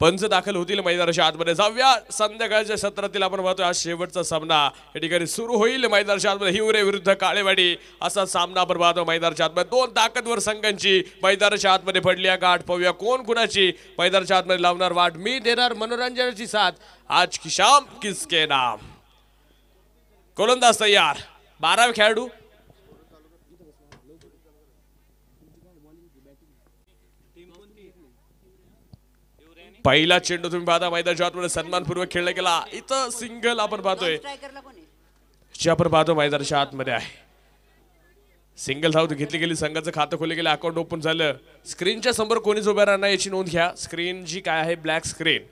पंच दाखल होतील मैदानाच्या आतमध्ये जाऊया संध्याकाळच्या सत्रातील आपण पाहतोय आज शेवटचा सामना या ठिकाणी सुरू होईल मैदानाच्या आतमध्ये हिवरे विरुद्ध काळेवाडी असा सामना आपण पाहतो मैदानाच्या आतमध्ये दोन ताकदवर संघांची मैदानाच्या आतमध्ये पडली आहे गाठ पाहूया कोण कुणाची मैदानाच्या आतमध्ये लावणार वाट मी देणार मनोरंजनाची साथ आज किशाम किसके नाम गोलंदाज तयार बारावे खेळाडू पहिला चेंडू तुम्ही पाहता मैदानाच्या आतमध्ये सन्मानपूर्वक खेळला गेला इथं सिंगल आपण पाहतोय जे आपण पाहतो मैदानाच्या आतमध्ये आहे सिंगल धाव घेतली गेली संघाचं खातं खोलले गेलं अकाउंट ओपन झालं स्क्रीनच्या समोर कोणीच उभ्या राहणार याची नोंद घ्या स्क्रीन जी काय आहे ब्लॅक स्क्रीन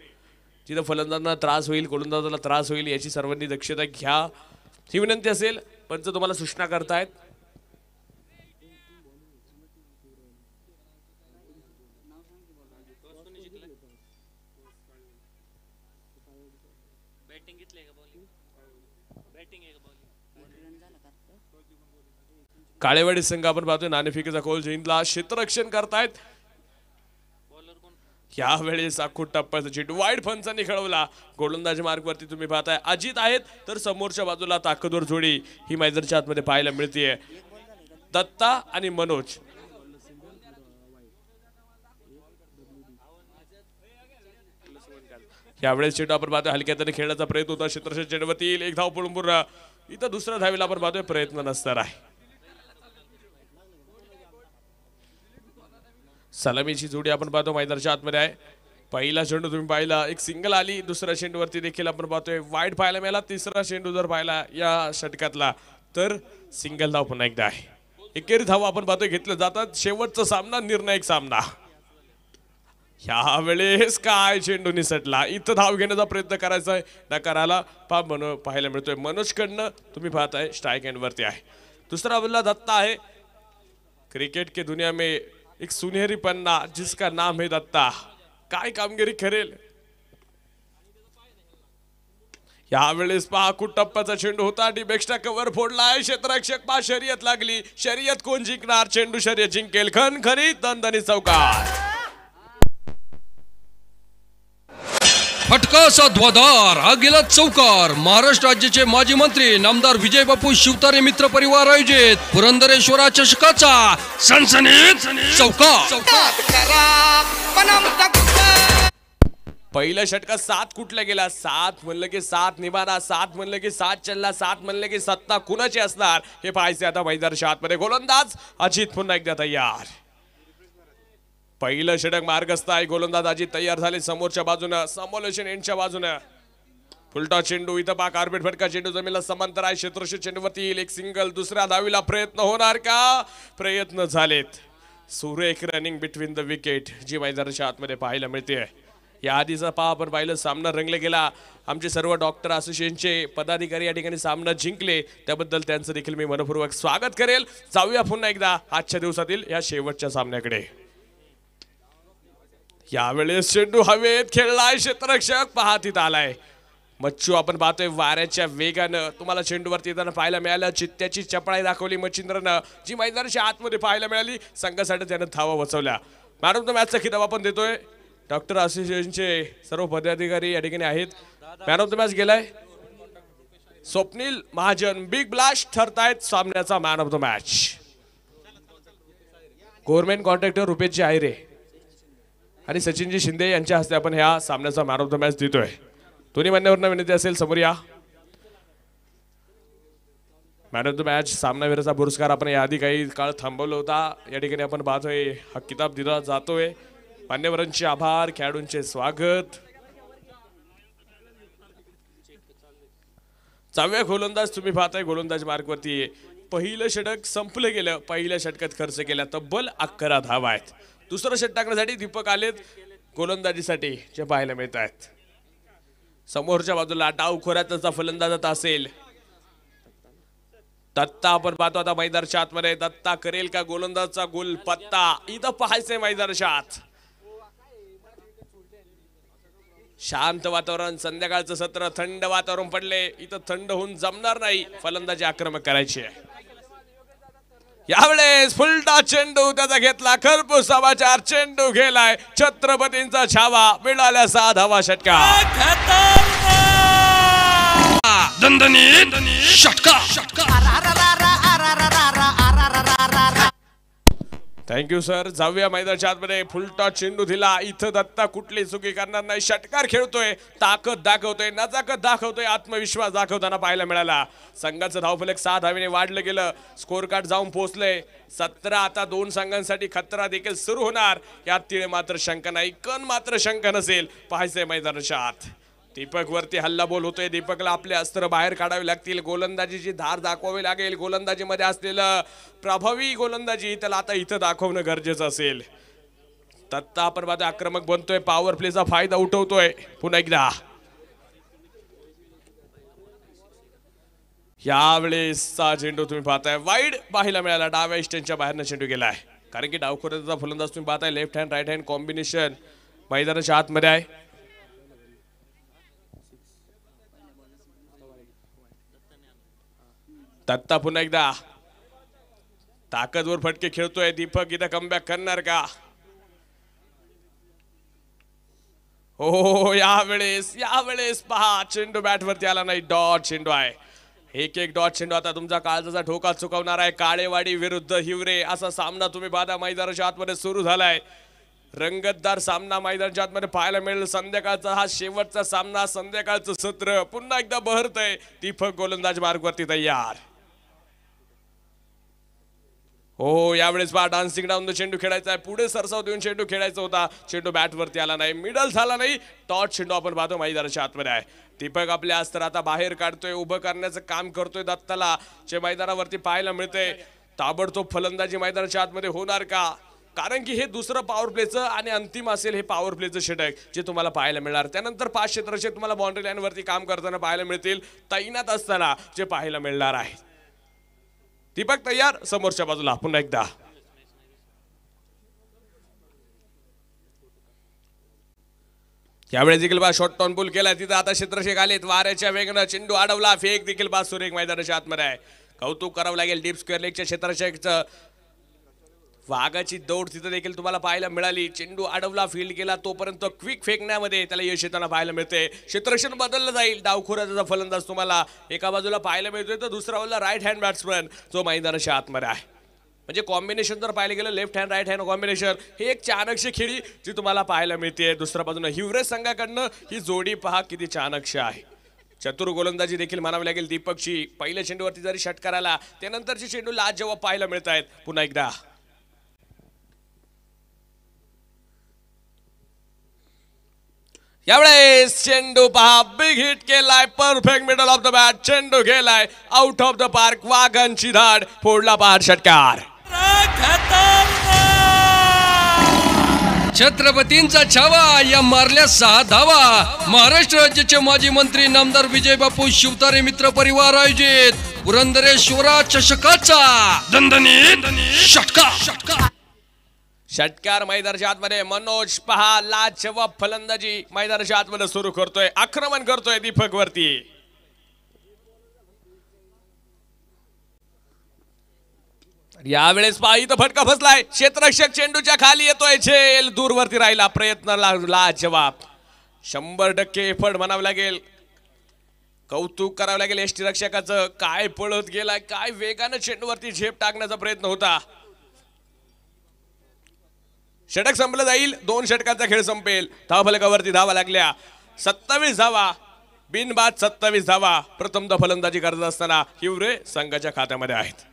तिथं फलंदाजांना त्रास होईल गोलंदाजाला त्रास होईल याची सर्वांनी दक्षता घ्या ही विनंती असेल पंच तुम्हाला सूचना करतायत काळेवाडी संघ आपण पाहतोय नाणेफिकेचा कोल जिंकला क्षेत्ररक्षण करतायत यावेळेस आखूट टप्प्याचा चीट वाईट फंचांनी खेळवला गोलंदाज मार्गवरती तुम्ही पाहताय अजित आहेत तर समोरच्या बाजूला ताकदवर जोडी ही मैदरच्या आतमध्ये पाहायला मिळतीये दत्ता आणि मनोज यावेळेस चेंडू आपण पाहतोय हलक्या तरी खेळण्याचा प्रयत्न होता क्षेत्रशे एक धाव पळून पूर्ण इथं दुसऱ्या धावीला आपण पाहतोय प्रयत्न नसणार आहे सलामीची जोडी आपण पाहतो मैदानाच्या आतमध्ये आहे पहिला चेंडू तुम्ही पाहिला एक सिंगल आली दुसऱ्या चेंडूवरती देखील आपण पाहतोय वाईट पाहायला मिळाला तिसरा चेंडू जर पाहिला या षटकातला तर सिंगल धाव पुन्हा एकदा आहे एकेरी धाव आपण पाहतोय घेतलं जातात शेवटचा सामना निर्णायक सामना ह्या वेळेस काय चेंडू निसटला इथं धाव घेण्याचा प्रयत्न करायचा आहे नकाराला पा मनो पाहायला मिळतोय मनोज कडनं तुम्ही पाहताय स्ट्राईक वरती आहे दुसरा बदला दत्ता आहे क्रिकेट के दुनिया में एक सुनेरी पन्ना जिसका नाम है दत्ता काय कामगिरी करेल यावेळेस पहा कुटप्पाचा चेंडू होता डीपेक्षा कव्हर फोडलाय क्षेत्ररक्षक पा शर्यत लागली शर्यत कोण जिंकणार चेंडू शर्यत जिंकेल खन खरी दणदणी चौकार असा ध्वदार हा गेला चौकार महाराष्ट्र राज्याचे माजी मंत्री नामदार विजय बापू शिवतारे मित्र परिवार आयोजित पुरंदरेश्वरा चषकाचा सनसनीत चौकार पहिल्या षटका सात कुठल्या गेला सात म्हणलं की सात निभारा सात म्हणलं की सात चलला सात म्हणलं की सत्ता कुणाची असणार हे पाहायचे आता मैदान शहात मध्ये गोलंदाज अजित पुन्हा एकदा तयार पहिलं षटक मार्गस्थ आहे गोलंदाजाजी तयार झाले समोरच्या बाजूनं समोलोशन एंडच्या बाजूनं फुलटा चेंडू इथं पा कार्बेट फटका चेंडू जमीनला समांतर आहे क्षेत्रशे चेंडूवरती येईल एक सिंगल दुसऱ्या धावीला प्रयत्न होणार का प्रयत्न झालेत सुरेख रनिंग बिटवीन द विकेट जी मैदानाच्या आतमध्ये पाहायला मिळते या आधीचा पहा आपण पाहिलं सामना रंगले गेला आमचे सर्व डॉक्टर असोसिएशनचे पदाधिकारी या ठिकाणी सामना जिंकले त्याबद्दल त्यांचं देखील मी मनपूर्वक स्वागत करेल जाऊया पुन्हा एकदा आजच्या दिवसातील या शेवटच्या सामन्याकडे यावेळेस चेंडू हवेत खेळलाय क्षेत्ररक्षक पहा तिथं आलाय मच्छू आपण पाहतोय वाऱ्याच्या वेगानं तुम्हाला चेंडूवरती येताना पाहायला मिळालं चित्त्याची चपळाई दाखवली मच्छिंद्रनं जी मैदानाच्या आतमध्ये पाहायला मिळाली संघासाठी त्यानं धावा वचवल्या मॅडम तो मॅचचा खिताब आपण देतोय डॉक्टर असोसिएशनचे सर्व पदाधिकारी या ठिकाणी आहेत मॅन ऑफ द मॅच गेलाय स्वप्नील महाजन बिग ब्लास्ट ठरतायत सामन्याचा man of the match government contractor रुपेशजी रे आणि सचिनजी शिंदे यांच्या हस्ते आपण ह्या सामन्याचा मॅन ऑफ द मॅच देतोय दोन्ही मान्यवरनं विनंती असेल समोर या मॅन ऑफ द मॅच सामनावीराचा पुरस्कार आपण याआधी काही काळ थांबवला होता या ठिकाणी आपण पाहतोय हा किताब दिला जातोय मान्यवरांचे आभार खेळाडूंचे स्वागत चाव्या गोलंदाज तुम्ही पाहताय गोलंदाज मार्गवरती पहिलं षटक संपलं गेलं पहिल्या षटकात खर्च केला तब्बल अकरा धावा आहेत दुसरं षट टाकण्यासाठी दीपक आलेत गोलंदाजीसाठी जे पाहायला मिळत आहेत समोरच्या बाजूला डाव खोऱ्यात त्यांचा असेल दत्ता आपण पाहतो आता मैदारच्या आतमध्ये दत्ता करेल का गोलंदाजचा गोल पत्ता इथं पाहायचंय मैदारच्या आत शांत वातावरण संध्याकाळचं सत्र थंड वातावरण पडले इथं थंड होऊन जमणार नाही फलंदाजी आक्रमक करायची आहे यावेळेस फुलटा चेंडू त्याचा घेतला खरपूस समाचार चेंडू गेलाय छत्रपतींचा छावा मिळाल्या सात हवा षटका षटका थँक्यू सर जाऊया मैदानाच्या आतमध्ये फुलटॉच चेंडू दिला इथं दत्ता कुठली चुकी करणार नाही षटकार खेळतोय ताकद दाखवतोय नजाकत दाखवतोय आत्मविश्वास दाखवताना पाहायला मिळाला संघाचं धावफलक सहा धावीने वाढलं गेलं स्कोर कार्ड जाऊन पोहोचलंय सतरा आता दोन संघांसाठी खतरा देखील सुरू होणार यात तिळे मात्र शंका नाही कण मात्र शंका नसेल पाहायचंय मैदानाच्या आत दीपक वरती हल्लाबोल होतोय दीपकला आपले अस्त्र बाहेर काढावे लागतील गोलंदाजीची धार दाखवावी लागेल गोलंदाजीमध्ये असलेलं प्रभावी गोलंदाजी त्याला आता इथं दाखवणं गरजेचं असेल तत्ता आपण माझा आक्रमक बनतोय पॉवर प्लेचा फायदा उठवतोय पुन्हा एकदा यावेळेसचा झेंडू तुम्ही पाहताय वाईड पाहायला मिळाला डाव्या इस्टनच्या बाहेरनं चेंडू गेलाय कारण की डावखोऱ्याचा फुलंदाज तुम्ही पाहताय left hand right hand combination मैदानाच्या आतमध्ये आहे तत्ता पुन्हा एकदा ताकदवर फटके खेळतोय दीपक इथं कमबॅक करणार का हो, हो, हो यावेळेस यावेळेस पहा चेंडू बॅटवरती आला नाही डॉट चेंडू आहे एक एक डॉट चेंडू आता तुमचा काळजाचा ठोका चुकवणार आहे काळेवाडी विरुद्ध हिवरे असा सामना तुम्ही बाधा मैदानाच्या आतमध्ये सुरू झालाय रंगतदार सामना मैदानाच्या आतमध्ये पाहायला मिळेल संध्याकाळचा हा शेवटचा सामना संध्याकाळचं सत्र पुन्हा एकदा बहरतय दीपक गोलंदाज मार्गवरती तयार हो, हो यावेळेस पहा डान्सिंग डाऊन तो चेंडू खेळायचा आहे पुढे सरसाव देऊन चेंडू खेळायचा होता चेंडू बॅटवरती आला नाही मिडल झाला नाही टॉट चेंडू आपण पाहतो मैदानाच्या आतमध्ये आहे दीपक आपले तर आता बाहेर काढतोय उभं करण्याचं काम करतोय दत्ताला जे मैदानावरती पाहायला मिळतंय ताबडतोब फलंदाजी मैदानाच्या आतमध्ये होणार का कारण की हे दुसरं पॉवर प्लेचं आणि अंतिम असेल हे पॉवर प्लेचं षटक जे तुम्हाला पाहायला मिळणार त्यानंतर पाच क्षेत्राचे तुम्हाला बाउंड्री लाईनवरती काम करताना पाहायला मिळतील तैनात असताना जे पाहायला मिळणार आहे दीपक तयार समोरच्या बाजूला पुन्हा एकदा यावेळी देखील बा शॉर्ट टॉन पूल केला तिथं आता क्षेत्रशेख आलेत वाऱ्याच्या वेगनं चेंडू आडवला फेक देखील बा सुरेख मैदानाच्या आतमध्ये आहे कौतुक करावं लागेल डीप स्क्वेअर लेगच्या क्षेत्रशेखचं वाघाची दौड तिथं देखील तुम्हाला पाहायला मिळाली चेंडू अडवला फील्ड केला तोपर्यंत क्विक फेकण्यामध्ये त्याला यश येताना पाहायला मिळते क्षेत्रक्षण बदललं जाईल डावखोरा त्याचा फलंदाज तुम्हाला एका बाजूला पाहायला मिळतोय तर दुसऱ्या बाजूला राईट हँड बॅट्समन जो मैदानाच्या आतमध्ये आहे म्हणजे कॉम्बिनेशन जर पाहिलं गेलं left hand right hand combination हे एक चाणक्य खेळी जी तुम्हाला पाहायला मिळते दुसऱ्या बाजूला हिवरेज संघाकडनं ही जोडी पहा किती चाणक्य आहे चतुर गोलंदाजी देखील म्हणावी लागेल दीपकची पहिल्या चेंडूवरती जरी आला त्यानंतरची चेंडू लाज जेव्हा पाहायला मिळत आहेत पुन्हा एकदा यावेळेस चेंडू पहा बिग हिट केलाय perfect middle of the bat चेंडू गेलाय आउट ऑफ द पार्क वाघांची धाड फोडला पहा षटकार छत्रपतींचा छावा या मारल्या सहा धावा महाराष्ट्र राज्याचे माजी मंत्री नामदार विजय बापू शिवतारे मित्र परिवार आयोजित पुरंदरेश्वरा चषकाचा धनी षटका षटकार षटकार मैदानाच्या आतमध्ये मनोज पहा लाच व फलंदाजी मैदानाच्या आतमध्ये सुरू करतोय आक्रमण करतोय दीपक वरती यावेळेस पहा इथं फटका फसलाय क्षेत्ररक्षक चेंडूच्या खाली येतोय झेल दूरवरती राहिला प्रयत्न लाजवाब शंभर टक्के एफर्ट म्हणावं लागेल कौतुक करावं लागेल एसटी रक्षकाचं काय पळत गेलाय काय वेगानं चेंडूवरती झेप टाकण्याचा प्रयत्न होता षटक संपलं जाईल दोन षटकाचा खेळ संपेल धावफलकावरती धावा लागल्या सत्तावीस धावा बिनबाद सत्तावीस धावा द फलंदाजी करत असताना हिवरे संघाच्या खात्यामध्ये आहेत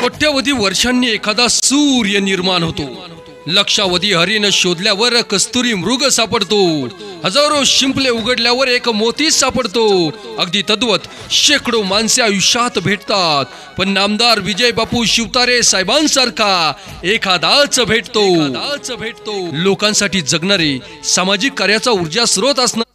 कोट्यवधी वर्षांनी एखादा सूर्य निर्माण होतो लक्षावधी हरिण शोधल्यावर कस्तुरी मृग सापडतो हजारो शिंपले उघडल्यावर एक मोती सापडतो अगदी तद्वत शेकडो माणसे आयुष्यात भेटतात पण नामदार विजय बापू शिवतारे साहेबांसारखा एखादाच भेटतो भेटतो लोकांसाठी जगणारे सामाजिक कार्याचा ऊर्जा स्रोत असणार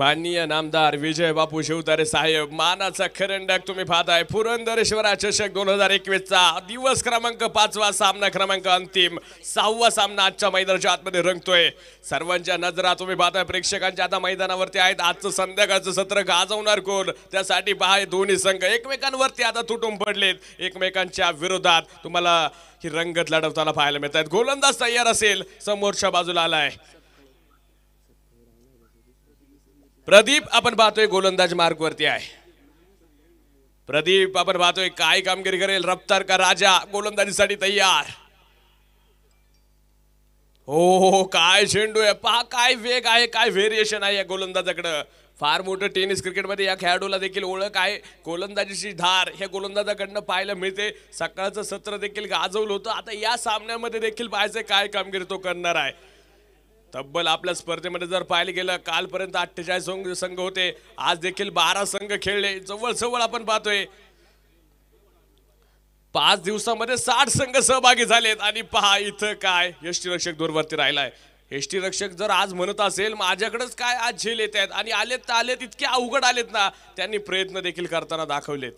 माननीय नामदार विजय बापू शिवतारे साहेब मानाचा खरंडक तुम्ही पाहताय पुरंदरेश्वरा चषक दोन हजार एकवीसचा दिवस क्रमांक पाचवा सामना क्रमांक अंतिम सहावा सामना आजच्या मैदानाच्या आतमध्ये रंगतोय सर्वांच्या नजरा तुम्ही पाहताय प्रेक्षकांच्या आता मैदानावरती आहेत आजचं संध्याकाळचं सत्र गाजवणार कोण त्यासाठी पहा दोन्ही संघ एकमेकांवरती आता तुटून पडलेत एकमेकांच्या विरोधात तुम्हाला ही रंगत लढवताना पाहायला मिळत आहेत गोलंदाज तयार असेल समोरच्या बाजूला आलाय प्रदीप आपण पाहतोय गोलंदाज मार्गवरती आहे प्रदीप आपण पाहतोय काय कामगिरी करेल रफ्तार का राजा गोलंदाजीसाठी तयार हो, हो, हो काय झेंडू आहे पहा काय वेग आहे काय व्हेरिएशन आहे या गोलंदाजाकडं फार मोठं टेनिस क्रिकेटमध्ये या खेळाडूला देखील ओळख आहे गोलंदाजीची धार हे गोलंदाजाकडनं पाहायला मिळते सकाळचं सत्र देखील गाजवलं होतं आता या सामन्यामध्ये देखील पाहायचं काय कामगिरी तो करणार आहे तब्बल आपल्या स्पर्धेमध्ये जर पाहायला गेलं कालपर्यंत अठ्ठेचाळीस संघ होते आज देखील बारा संघ खेळले जवळ जवळ आपण पाहतोय पाच दिवसामध्ये साठ संघ सहभागी झालेत आणि पहा इथं काय यष्टी रक्षक दूरवरती राहिलाय एष्टी रक्षक जर आज म्हणत असेल माझ्याकडेच काय आज झेल येत आहेत आणि आलेत तर आलेत इतके अवघड आलेत ना त्यांनी प्रयत्न देखील करताना दाखवलेत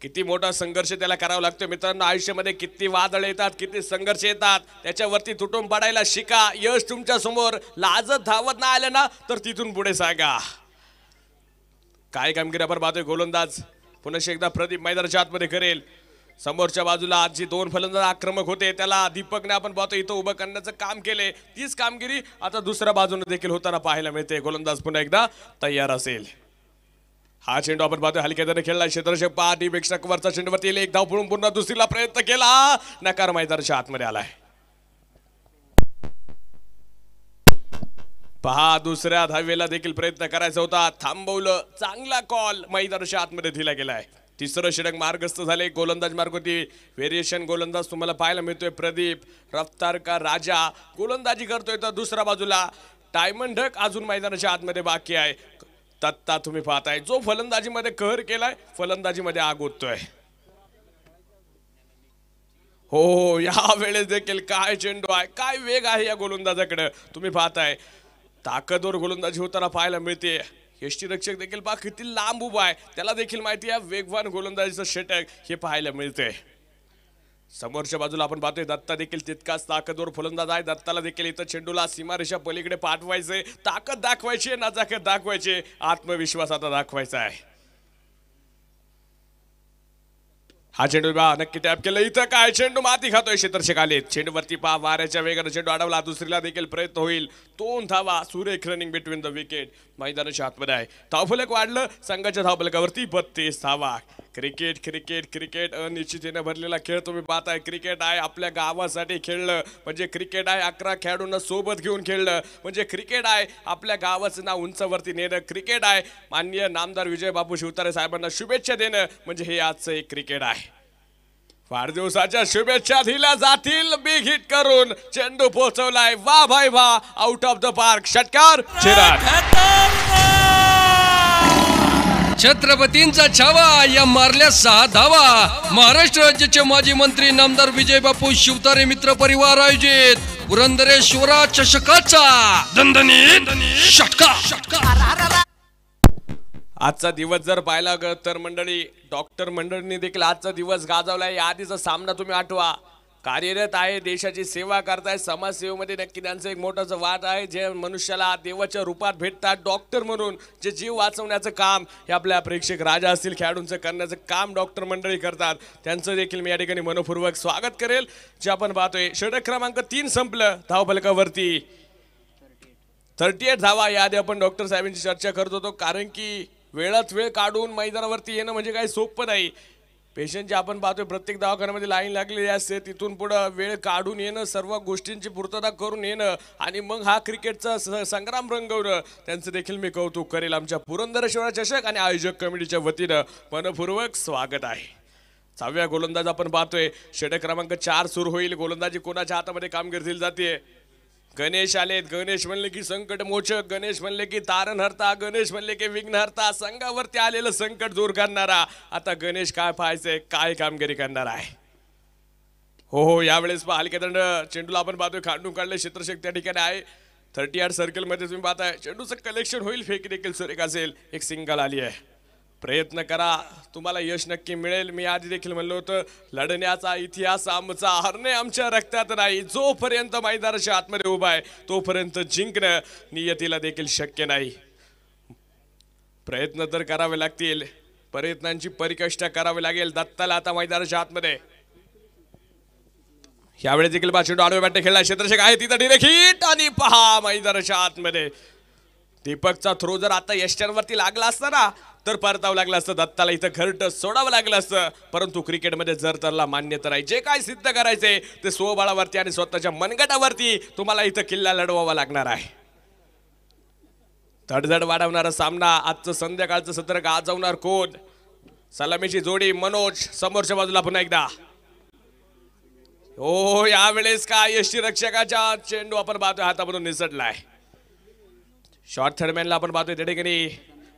किती मोठा संघर्ष त्याला करावा लागतो मित्रांनो आयुष्यामध्ये किती वादळ येतात किती संघर्ष येतात त्याच्यावरती तुटून पडायला शिका यश तुमच्या समोर लाजत धावत ना आलं ना तर तिथून पुढे सांगा काय कामगिरी आपण पाहतोय गोलंदाज पुन्हा एकदा प्रदीप मैदानाच्या आतमध्ये करेल समोरच्या बाजूला आज जी दोन फलंदाज आक्रमक होते त्याला दीपकने आपण पाहतो इथं उभं करण्याचं काम केले तीच कामगिरी आता दुसऱ्या बाजूने देखील होताना पाहायला मिळते गोलंदाज पुन्हा एकदा तयार असेल हा चेंडू आपण पाहतोय हलक्या खेळला क्षेत्रक्षक वरच्या वरचा चेंडूवरती एक धाव पूर्ण पुन्हा दुसरीला प्रयत्न केला नकार मैदानाच्या आतमध्ये आलाय पहा दुसऱ्या धावेला देखील प्रयत्न करायचा होता थांबवलं चांगला कॉल मैदानाच्या आतमध्ये दिला गेलाय तिसरं षटक मार्गस्थ झाले गोलंदाज होती व्हेरिएशन गोलंदाज तुम्हाला पाहायला मिळतोय प्रदीप रफ्तार का राजा गोलंदाजी करतोय तर दुसऱ्या बाजूला डायमंड ढक अजून मैदानाच्या आतमध्ये बाकी आहे तत्ता तुम्ही पाहताय जो फलंदाजीमध्ये कहर केलाय फलंदाजीमध्ये आग ओततोय हो, हो, हो या वेळेस देखील काय चेंडू आहे काय वेग आहे या गोलंदाजाकडे तुम्ही पाहताय ताकदवर गोलंदाजी होताना पाहायला मिळते रक्षक देखील पहा किती लांब उभा आहे त्याला देखील माहिती आहे वेगवान गोलंदाजीचं षटक हे पाहायला मिळतंय समोरच्या बाजूला आपण पाहतोय दत्ता देखील तितकाच ताकदवर फुलंदाज आहे दत्ताला देखील इथं चेंडूला सीमारेषा पलीकडे पाठवायचे ताकद दाखवायची ना ताकद दाखवायची आत्मविश्वास आता दाखवायचा आहे हा चेंडू पहा नक्की टॅप केलं इथं काय चेंडू माती खातोय क्षेत्रशेक आले चेंडूवरती पहा वाऱ्याच्या वेगाने चेंडू अडवला दुसरीला देखील प्रयत्न होईल दोन धावा सुरेख रनिंग बिटवीन द विकेट मैदानाच्या आतमध्ये आहे धावफलक वाढलं संघाच्या धावफलकावरती बत्तीस धावा क्रिकेट क्रिकेट क्रिकेट अनिश्चितीने भरलेला खेळ तुम्ही पाहताय क्रिकेट आहे आपल्या गावासाठी खेळलं म्हणजे क्रिकेट आहे अकरा खेळाडूंना सोबत घेऊन खेळलं म्हणजे क्रिकेट आहे आपल्या गावाचं नाव उंचवरती नेणं क्रिकेट आहे माननीय नामदार विजय बापू शिवतारे साहेबांना शुभेच्छा देणं म्हणजे हे आजचं एक क्रिकेट आहे वाढदिवसाच्या शुभेच्छा दिल्या जातील बिग हिट करून चेंडू पोहोचवलाय वा भाई वा आउट ऑफ द पार्क षटकार छत्रपतींचा छावा या मारल्या सहा धावा महाराष्ट्र राज्याचे माजी मंत्री नामदार विजय बापू शिवतारे मित्र परिवार आयोजित पुरंदरेश्वरा चषकाचा दंदनी षटका आजचा दिवस जर पाहिला गळ तर मंडळी डॉक्टर मंडळींनी देखील आजचा दिवस गाजवला या आधीचा सामना तुम्ही आठवा कार्यरत आहे देशाची सेवा करताय समाजसेवेमध्ये नक्की त्यांचं एक मोठंसं वाद आहे जे मनुष्याला देवाच्या रूपात भेटतात डॉक्टर म्हणून जे जीव वाचवण्याचं काम हे आपल्या प्रेक्षक राजा असतील खेळाडूंचं करण्याचं काम डॉक्टर मंडळी करतात त्यांचं देखील मी या ठिकाणी मनपूर्वक स्वागत करेल जे आपण पाहतोय षडक क्रमांक तीन संपलं धावफलकावरती थर्टी एट धावा याआधी आपण डॉक्टर साहेबांची चर्चा करत होतो कारण की वेळात वेळ काढून मैदानावरती येणं म्हणजे काही सोपं नाही पेशंट पेशंटची आपण पाहतोय प्रत्येक दवाखान्यामध्ये लाईन लागलेली असते तिथून पुढं वेळ काढून येणं सर्व गोष्टींची पूर्तता करून येणं आणि मग हा क्रिकेटचा संग्राम रंगवणं त्यांचं देखील मी कौतुक करेल आमच्या पुरंदरेश्वर चषक आणि आयोजक कमिटीच्या वतीनं मनपूर्वक स्वागत आहे सहाव्या गोलंदाज आपण पाहतोय षटक क्रमांक चार सुरू होईल गोलंदाजी कोणाच्या हातामध्ये कामगिरी दिली जाते गणेश आलेत गणेश म्हणले की संकट मोचक गणेश म्हणले की तारण हरता गणेश म्हणले की विघ्नहर्ता संघावरती आलेलं संकट दूर करणारा आता गणेश काय पाहायचंय काय कामगिरी करणार आहे हो हो यावेळेस पहा हलकेदंड चेंडूला आपण पाहतोय खांडून काढले क्षेत्रशेख त्या ठिकाणी आहे थर्टी आठ सर्कलमध्ये तुम्ही पाहताय चेंडूचं कलेक्शन होईल फेक देखील एक असेल एक सिंगल आली आहे प्रयत्न करा तुम्हाला यश नक्की मिळेल मी आधी देखील म्हणलो होतं लढण्याचा इतिहास आमचा हरणे आमच्या रक्तात नाही जोपर्यंत मैदानाच्या आतमध्ये उभा आहे तोपर्यंत जिंकणं नियतीला देखील शक्य नाही प्रयत्न तर करावे लागतील प्रयत्नांची परिकष्टा करावी लागेल दत्ताला आता मैदानाच्या आतमध्ये यावेळी देखील बाचेंडू आडवे बॅटे खेळला क्षेत्रशेक आहे तिथं डिरेक्ट आणि पहा मैदानाच्या आतमध्ये दीपकचा थ्रो जर आता यश्चरवरती लागला असता ना तर परतावं लागलं असतं दत्ताला इथं घरट सोडावं लागलं असतं परंतु क्रिकेटमध्ये जर तरला मान्यता आहे जे काय सिद्ध करायचे ते स्वबळावरती आणि स्वतःच्या मनगटावरती तुम्हाला इथं किल्ला लढवावा लागणार आहे धडधड वाढवणारा सामना आजचं संध्याकाळचं सत्र गाजवणार कोण सलामीची जोडी मनोज समोरच्या बाजूला पुन्हा एकदा हो यावेळेस का यशी रक्षकाच्या चेंडू आपण पाहतोय हातामधून निसटलाय शॉर्ट थर्डमॅनला आपण पाहतोय त्या ठिकाणी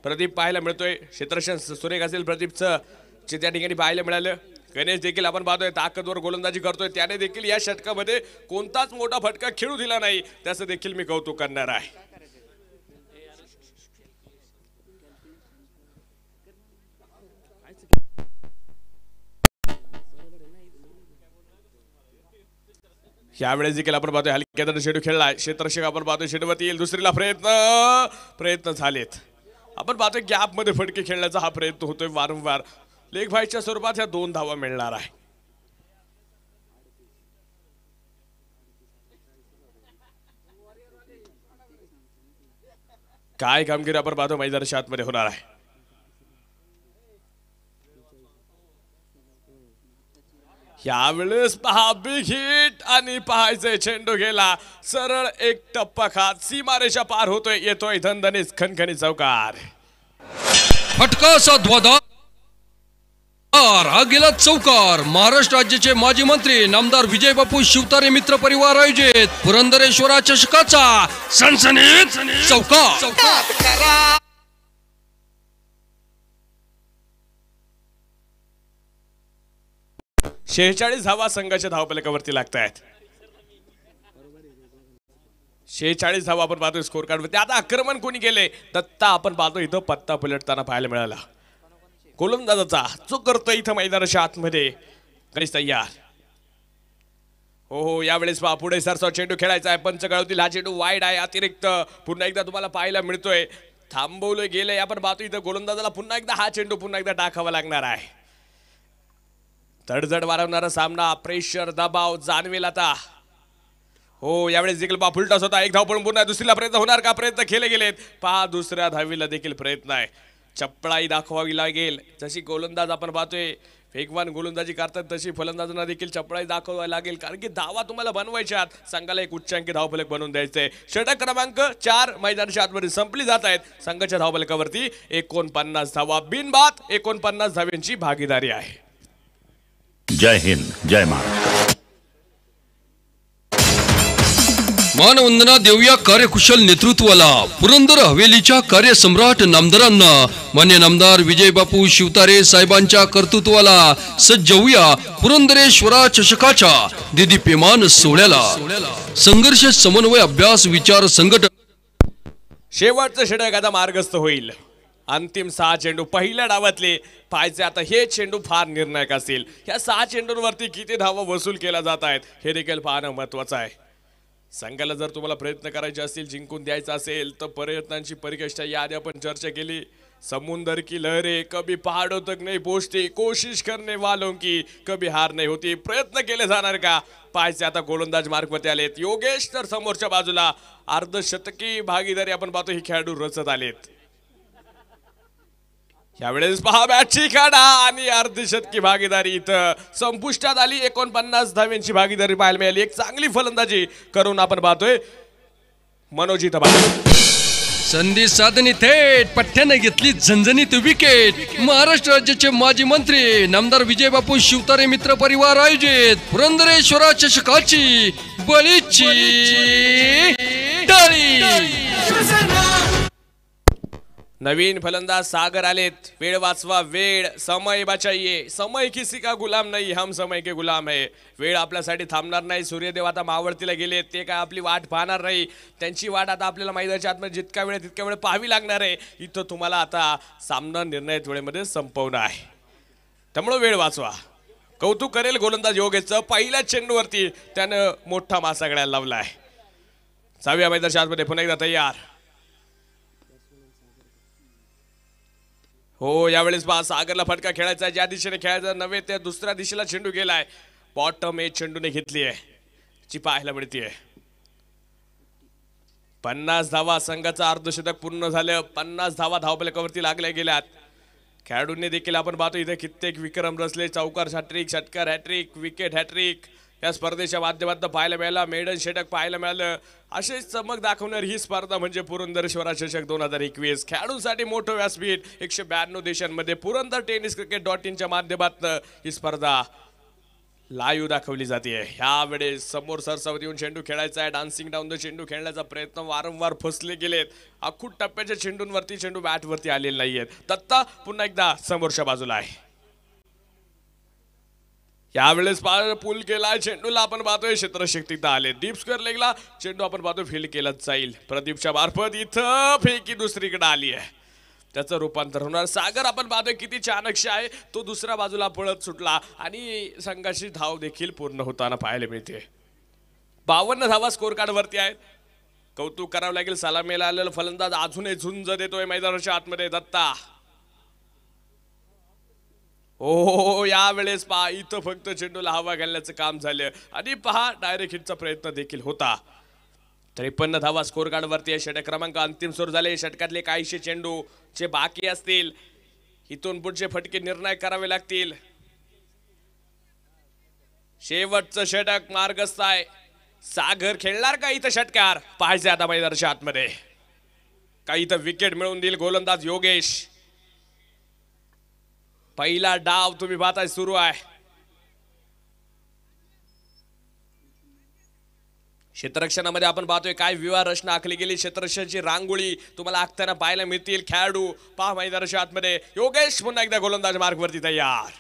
प्रदीप पाहायला मिळतोय क्षेत्रक्षण सुरेख असेल प्रदीपचं जे त्या ठिकाणी पाहायला मिळालं गणेश देखील आपण पाहतोय ताकदवर गोलंदाजी करतोय त्याने देखील या षटकामध्ये कोणताच मोठा फटका खेळू दिला नाही त्याचं देखील मी कौतुक करणार आहे यावेळेस देखील आपण पाहतोय हलक्या शेडू खेळला क्षेत्रक्षक आपण पाहतोय शेडूवरती येईल दुसरीला प्रयत्न प्रयत्न झालेत आपण पाहतोय गॅपमध्ये फटके खेळण्याचा हा प्रयत्न होतोय वारंवार भाईच्या स्वरूपात ह्या दोन धावा मिळणार आहे काय कामगिरी आपण पाहतो मैदानाच्या आतमध्ये होणार आहे यावेळेस पहा बिग हिट आणि चेंडू गेला सरळ एक टप्पा खात सीमारेषा पार होतोय येतोय धनधनी खनखनी चौकार गेला चौकार महाराष्ट्र राज्याचे माजी मंत्री नामदार विजय बापू शिवतारे मित्र परिवार आयोजित पुरंदरेश्वरा चषकाचा सनसनी चौकार शेहेचाळीस धावा संघाच्या धावपलकावरती लागत आहेत शेहेचाळीस धावा आपण पाहतोय स्कोर कार्डवरती आता आक्रमण कोणी केले दत्ता आपण पाहतो इथं पत्ता पलटताना पाहायला मिळाला गोलंदाजाचा जो करतो इथं मैदानाच्या आतमध्ये गणेश तयार हो हो यावेळेस बा पुढे सरसा चेंडू खेळायचा आहे कळवतील हा चेंडू वाईट आहे अतिरिक्त पुन्हा एकदा तुम्हाला पाहायला मिळतोय थांबवलं गेलंय आपण पाहतो इथं गोलंदाजाला पुन्हा एकदा हा चेंडू पुन्हा एकदा टाकावा लागणार आहे तडजड वारवणारा सामना प्रेशर दबाव जाणवेल आता हो यावेळेस देखील बा फुलटॉस होता एक धाव पण पूर्ण आहे दुसरीला प्रयत्न होणार का प्रयत्न केले गेलेत पहा दुसऱ्या धावीला देखील प्रयत्न आहे चपळाई दाखवावी लागेल जशी गोलंदाज आपण पाहतोय फेकवान गोलंदाजी करतात तशी फलंदाजांना देखील चपळाई दाखवावी लागेल कारण की धावा तुम्हाला बनवायच्या आहात संघाला एक उच्चांकी धावफलक बनवून द्यायचे षटक क्रमांक चार मैदानाच्या आतमध्ये संपली जात आहेत संघाच्या धावफलकावरती एकोणपन्नास धावा बिनबात एकोणपन्नास धाव्यांची भागीदारी आहे जय हिंद जय महाराष्ट्र मानवंदना देऊया कार्यकुशल नेतृत्वाला पुरंदर हवेलीच्या कार्यसम्राट नामदारांना मान्य नामदार विजय बापू शिवतारे साहेबांच्या कर्तृत्वाला सज्जवूया पुरंदरेश्वरा चषकाच्या पेमान सोहळ्याला संघर्ष समन्वय अभ्यास विचार संघटन शेवटचं षटक आता मार्गस्थ होईल अंतिम सहा चेंडू पहिल्या डावातले पाहिजे आता हे चेंडू फार निर्णायक असेल या सहा चेंडूंवरती किती धावा वसूल केल्या जात आहेत हे देखील पाहणं महत्वाचं आहे संघाला जर तुम्हाला प्रयत्न करायचे असतील जिंकून द्यायचा असेल तर प्रयत्नांची परिकष्ठा याआधी आपण चर्चा केली समुंदर की लहरे कभी पहाडो तक नाही पोचते कोशिश करणे वालों की कभी हार नाही होती प्रयत्न केले जाणार का पाहिजे आता गोलंदाज मार्गवरती आलेत योगेश तर समोरच्या बाजूला अर्धशतकी भागीदारी आपण पाहतो हे खेळाडू रचत आलेत यावेळेस पहा बॅटची खाडा आणि अर्धशतकी भागीदारी इथं संपुष्टात आली एकोणपन्नास धाव्यांची भागीदारी पाहायला मिळाली एक चांगली फलंदाजी करून आपण पाहतोय मनोज इथं संधी साधनी थेट पठ्ठ्यानं घेतली झंझणीत विकेट महाराष्ट्र राज्याचे माजी मंत्री नामदार विजय बापू शिवतारे मित्र परिवार आयोजित पुरंदरेश्वरा चषकाची बळीची टाळी नवीन फलंदाज सागर आलेत वेळ वाचवा वेळ समय बचाइये समय किसी का गुलाम नाही हम समय के गुलाम आहे वेळ आपल्यासाठी थांबणार नाही सूर्यदेव आता मावळतीला गेले ते काय आपली वाट पाहणार नाही त्यांची वाट आता आपल्याला मैदानाच्या आतमध्ये जितका वेळ तितक्या वेळ पाहावी लागणार आहे इथं तुम्हाला आता सामना निर्णयित वेळेमध्ये संपवणं आहे त्यामुळं वेळ वाचवा कौतुक करेल गोलंदाज योगेचं पहिल्या चेंडूवरती त्यानं मोठा मासा गळायला लावला आहे सहाव्या मैदानाच्या आतमध्ये पुन्हा एकदा तयार हो यावेळेस पहा सागरला फटका खेळायचा ज्या दिशेने खेळायचा नव्हे त्या दुसऱ्या दिशेला चेंडू गेलाय बॉटम ए चेंडूने घेतली आहे जी पाहायला मिळतीये पन्नास धावा संघाचा अर्धशतक पूर्ण झालं पन्नास धावा धावपलकावरती लागल्या गेल्यात खेळाडूंनी देखील आपण पाहतो इथे कित्येक विक्रम रचले चौकार हॅट्रिक षटकार हॅट्रिक विकेट हॅट्रिक या स्पर्धेच्या माध्यमातून पाहायला मिळाला मेडन षटक पाहायला मिळालं असे चमक दाखवणारी ही स्पर्धा म्हणजे पुरंदरेश्वरा चषक दोन हजार एकवीस खेळाडूंसाठी मोठं व्यासपीठ एकशे ब्याण्णव देशांमध्ये पुरंदर टेनिस क्रिकेट डॉट इनच्या माध्यमातून ही स्पर्धा लाईव्ह दाखवली जाते ह्यावेळेस समोर सरसावर येऊन चेंडू खेळायचा आहे डान्सिंग डाऊन द चेंडू खेळण्याचा प्रयत्न वारंवार फसले गेलेत अखूट टप्प्याच्या चेंडूंवरती चेंडू बॅटवरती आलेले नाही आहेत दत्ता पुन्हा एकदा समोरच्या बाजूला आहे यावेळेस पा पूल केला चेंडूला आपण पाहतोय क्षेत्रशक्ती आले दीप स्क्वेअर लेगला चेंडू आपण पाहतोय फील्ड केला जाईल प्रदीपच्या मार्फत इथं फेकी दुसरीकडे आली आहे त्याचं रूपांतर होणार सागर आपण पाहतोय किती चाणक्ष आहे तो दुसऱ्या बाजूला पळत सुटला आणि संघाची धाव देखील पूर्ण होताना पाहायला मिळते बावन्न धावा स्कोर वरती आहेत कौतुक करावं लागेल सलामीला आलेला फलंदाज अजूनही झुंज देतोय मैदानाच्या आतमध्ये दत्ता ओ यावेळेस पहा इथं फक्त चेंडूला हवा घालण्याचं काम झालं आणि पहा डायरेक्ट हिटचा प्रयत्न देखील होता त्रेपन्न धावा स्कोर कार्डवरती या षटक क्रमांक अंतिम सुरू झाले षटकातले काहीशे चेंडू जे बाकी असतील इथून पुढचे फटके निर्णय करावे लागतील शेवटचं षटक मार्गस्थ आहे सागर खेळणार का इथं षटकार पाहिजे आता मैदानाच्या आतमध्ये काही इथं विकेट मिळवून देईल गोलंदाज योगेश पहिला डाव तुम्ही पाहताय सुरू आहे क्षेत्ररक्षणामध्ये आपण पाहतोय काय विवाह रचना आखली गेली क्षेत्ररक्षणाची रांगोळी तुम्हाला आखताना पाहायला मिळतील खेळाडू पहा मैदानाच्या आतमध्ये योगेश पुन्हा एकदा गोलंदाज मार्गवरती तयार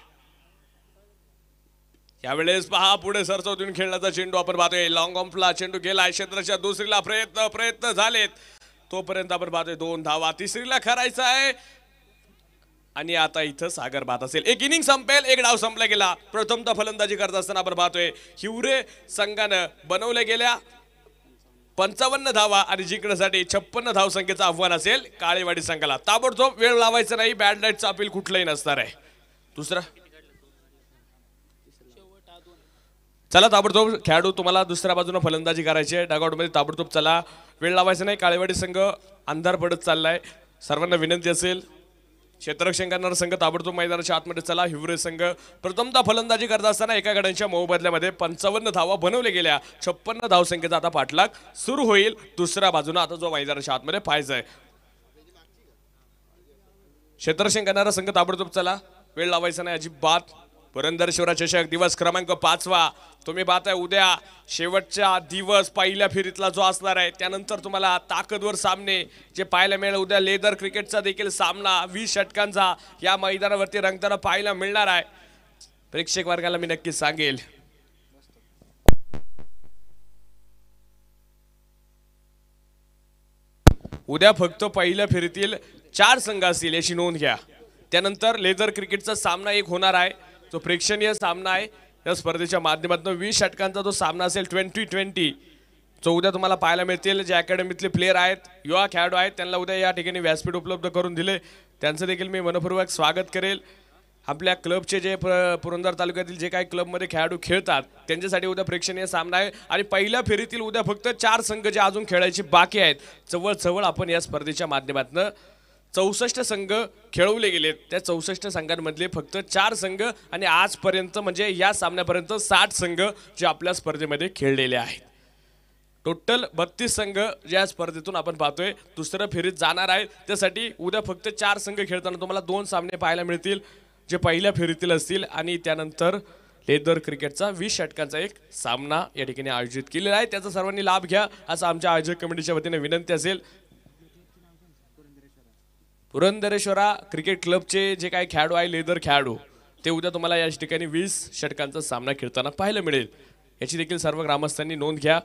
यावेळेस पहा पुढे सरसोतून खेळण्याचा चेंडू आपण पाहतोय लॉंग ऑम्फला चेंडू गेलाय क्षेत्राच्या दुसरीला प्रयत्न प्रयत्न झालेत तोपर्यंत आपण पाहतोय दोन धावा तिसरीला करायचा आहे आणि आता इथं सागर बाद असेल एक इनिंग संपेल एक डाव संपला गेला प्रथमतः फलंदाजी करत असताना आपण पाहतोय हिवरे संघानं बनवल्या गेल्या पंचावन्न धावा आणि जिंकण्यासाठी छप्पन्न धाव संख्येचं आव्हान असेल काळेवाडी संघाला ताबडतोब वेळ लावायचा नाही बॅड लाईटचं अपील कुठलंही नसणार आहे दुसरा चला ताबडतोब खेळाडू तुम्हाला दुसऱ्या बाजूने फलंदाजी करायची आहे डगआउटमध्ये ताबडतोब चला वेळ लावायचा नाही काळेवाडी संघ अंधार पडत चाललाय सर्वांना विनंती असेल क्षेत्ररक्षण करणारा संघ ताबडतोब मैदानाच्या आतमध्ये चला हिवरे संघ प्रथमता फलंदाजी करत असताना एका गड्यांच्या मोबदल्यामध्ये पंचावन्न धावा बनवल्या गेल्या छप्पन्न संख्येचा आता पाठलाग सुरू होईल दुसऱ्या बाजूने आता जो मैदानाच्या आतमध्ये पाहायचा आहे क्षेत्ररक्षण करणारा संघ ताबडतोब चला वेळ लावायचा नाही अजिबात पुरंदर चषक दिवस क्रमांक पाचवा तुम्ही पाहताय उद्या शेवटचा दिवस पहिल्या फेरीतला जो असणार आहे त्यानंतर तुम्हाला ताकदवर सामने जे पाहायला मिळेल उद्या लेदर क्रिकेटचा देखील सामना वीस षटकांचा या मैदानावरती रंगताना पाहायला मिळणार आहे प्रेक्षक वर्गाला मी नक्कीच सांगेल उद्या फक्त पहिल्या फेरीतील चार संघ असतील याची नोंद घ्या त्यानंतर लेदर क्रिकेटचा सामना एक होणार आहे जो प्रेक्षणीय सामना आहे या स्पर्धेच्या माध्यमातून वीस षटकांचा जो सामना असेल ट्वेंटी ट्वेंटी जो उद्या तुम्हाला पाहायला मिळतील जे अकॅडमीतले प्लेयर आहेत युवा खेळाडू आहेत त्यांना उद्या या ठिकाणी व्यासपीठ उपलब्ध करून दिले त्यांचं देखील मी मनपूर्वक स्वागत करेल आपल्या क्लबचे जे पुरंदर तालुक्यातील जे काही क्लबमध्ये खेळाडू खेळतात त्यांच्यासाठी उद्या प्रेक्षणीय सामना आहे आणि पहिल्या फेरीतील उद्या फक्त चार संघ जे अजून खेळायचे बाकी आहेत जवळजवळ आपण या स्पर्धेच्या माध्यमातून चौसष्ट संघ खेळवले गेलेत त्या चौसष्ट संघांमधले फक्त चार संघ आणि आजपर्यंत म्हणजे या सामन्यापर्यंत साठ संघ जे आपल्या स्पर्धेमध्ये खेळलेले आहेत टोटल बत्तीस संघ ज्या स्पर्धेतून आपण पाहतोय दुसरं फेरीत जाणार आहेत त्यासाठी उद्या फक्त चार संघ खेळताना तुम्हाला दोन सामने पाहायला मिळतील जे पहिल्या फेरीतील असतील आणि त्यानंतर लेदर क्रिकेटचा वीस षटकांचा एक सामना या ठिकाणी आयोजित केलेला आहे त्याचा सर्वांनी लाभ घ्या असं आमच्या आयोजक कमिटीच्या वतीने विनंती असेल पुरंदरेश्वरा क्रिकेट क्लबचे जे काही खेळाडू आहे लेदर खेळाडू ते उद्या तुम्हाला याच ठिकाणी वीस षटकांचा सामना खेळताना पाहायला मिळेल याची देखील सर्व ग्रामस्थांनी नोंद घ्या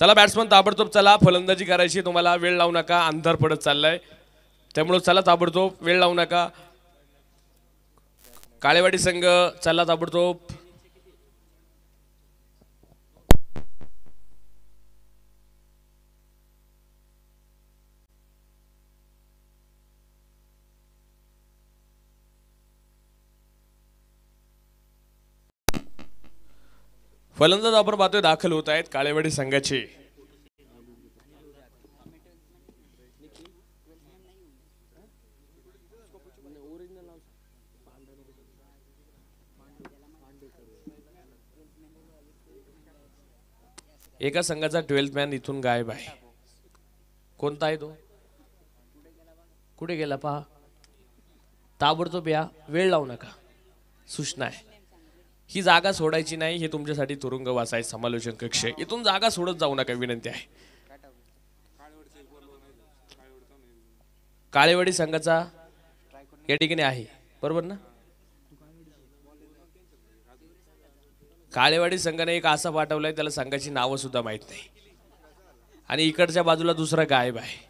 चला बॅट्समन ताबडतोब चला फलंदाजी करायची तुम्हाला वेळ लावू नका अंधार पडत चाललाय त्यामुळं चला ताबडतोब वेळ लावू नका काळेवाडी संघ चला ताबडतोब फलंदाज आपण पाहतोय दाखल होत आहेत काळेवाडी संघाचे एका संघाचा ट्वेल्थ मॅन इथून गायब आहे कोणता आहे तो कुठे गेला पहा ताबडतोब या वेळ लावू नका सूचना आहे ही जागा सोडायची नाही हे तुमच्यासाठी तुरुंग आहे समालोचन कक्ष इथून जागा सोडत जाऊ नका विनंती आहे काळेवाडी संघाचा या ठिकाणी आहे बरोबर ना काळेवाडी संघाने एक असा पाठवलाय त्याला संघाची नावं सुद्धा माहीत नाही आणि इकडच्या बाजूला दुसरा गायब आहे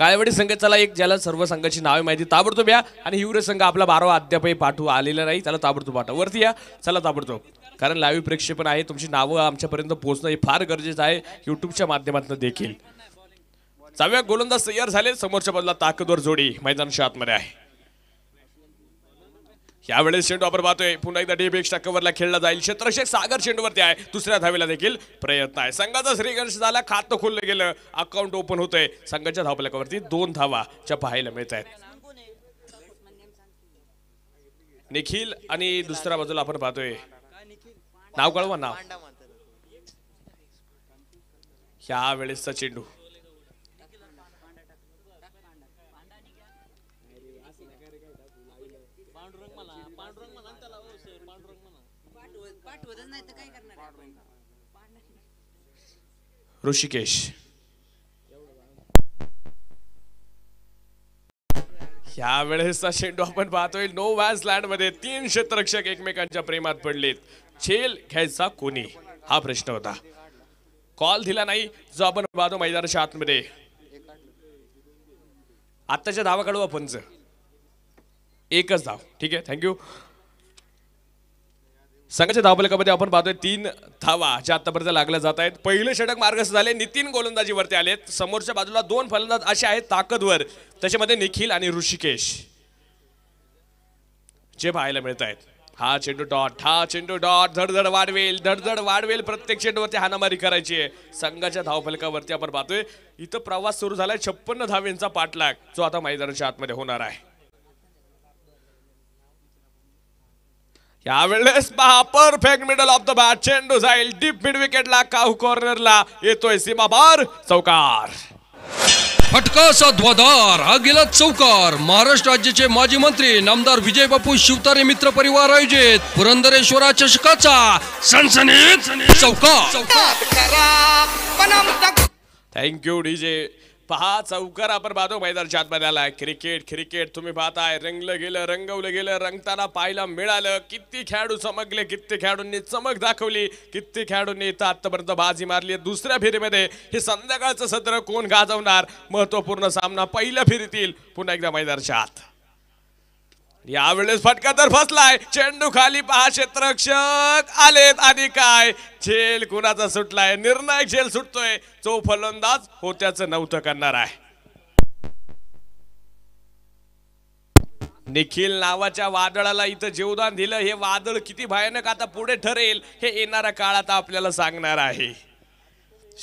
काळेवाडी संघ चला एक ज्याला सर्व संघाची नावे माहिती ताबडतोब या आणि हिवर संघ आपला बारावा अद्यापही पाठवू आलेला नाही त्याला ताबडतोब पाठवा वरती या चला ताबडतोब कारण लाईव्ह प्रेक्षेपण आहे तुमची नावं आमच्यापर्यंत पोहोचणं हे फार गरजेचं आहे युट्यूबच्या माध्यमातून देखील सहाव्या गोलंदाज तयार झाले समोरच्या बाजूला ताकदवर जोडी मैदानाच्या आतमध्ये आहे यावेळेस चेंडू आपण पाहतोय पुन्हा एकदा डेपेक्षा कव्हरला खेळला जाईल क्षेत्रक्षेक सागर चेंडूवरती आहे दुसऱ्या धावेला देखील प्रयत्न आहे संघाचा श्रीघर्ष झाला खातं खोललं गेलं अकाउंट ओपन होतंय संघाच्या धावपलकावरती दोन धावाच्या पाहायला मिळत आहेत निखिल आणि दुसऱ्या बाजूला आपण पाहतोय नाव कळवा नाव ह्या वेळेसचा चेंडू ऋषिकेश ह्या वेळेसचा चेंडू आपण पाहतोय नो वॅज लँड मध्ये तीन क्षेत्ररक्षक एकमेकांच्या प्रेमात पडलेत छेल घ्यायचा कोणी हा प्रश्न होता कॉल दिला नाही जो आपण पाहतो मैदानाच्या आतमध्ये आत्ताच्या धावाकडू पंच एकच धाव ठीक आहे थँक्यू संघाच्या धावपलकामध्ये आपण पाहतोय तीन धावा ज्या आतापर्यंत लागल्या जात आहेत पहिले षटक मार्गस्थ झाले नितीन गोलंदाजीवरती आलेत समोरच्या बाजूला दोन फलंदाज असे आहेत ताकदवर त्याच्यामध्ये निखिल आणि ऋषिकेश जे पाहायला मिळत आहेत हा चेंडू डॉट हा चेंडू डॉट धडधड वाढवेल धडधड वाढवेल प्रत्येक चेंडूवरती हानामारी करायची आहे संघाच्या धावफलकावरती आपण पाहतोय इथं प्रवास सुरू झालाय छप्पन्न धावेंचा पाठलाग जो आता मैदानाच्या आतमध्ये होणार आहे यावेळेस पहा perfect middle of the bat चेंडू जाईल डीप मिड विकेटला काहू कॉर्नरला येतोय सीमाबार चौकार फटकासा ध्वदार हा गेला चौकार महाराष्ट्र राज्याचे माजी मंत्री नामदार विजय बापू शिवतारे मित्र परिवार आयोजित पुरंदरेश्वरा चषकाचा सनसनीत चौकार थँक्यू डीजे पहा चौकार आपण पाहतो मैदानच्या आहे क्रिकेट क्रिकेट तुम्ही पाहताय रंगलं गेलं रंगवलं गेलं रंगताना पाहायला मिळालं किती खेळाडू चमकले किती खेळाडूंनी चमक दाखवली किती खेळाडूंनी इथं आत्तापर्यंत बाजी मारली दुसऱ्या फेरीमध्ये हे संध्याकाळचं सत्र कोण गाजवणार महत्वपूर्ण सामना पहिल्या फेरीतील पुन्हा एकदा मैदानच्या आत यावेळेस फटका तर फसलाय चेंडू खाली पहा क्षेत्रक्षक आलेत आणि काय झेल कुणाचा सुटलाय निर्णायक झेल सुटतोय तो फलंदाज होत्याचं नव्हतं करणार आहे निखिल नावाच्या वादळाला इथं जीवदान दिलं हे वादळ किती भयानक आता पुढे ठरेल हे येणारा काळ आता आपल्याला सांगणार आहे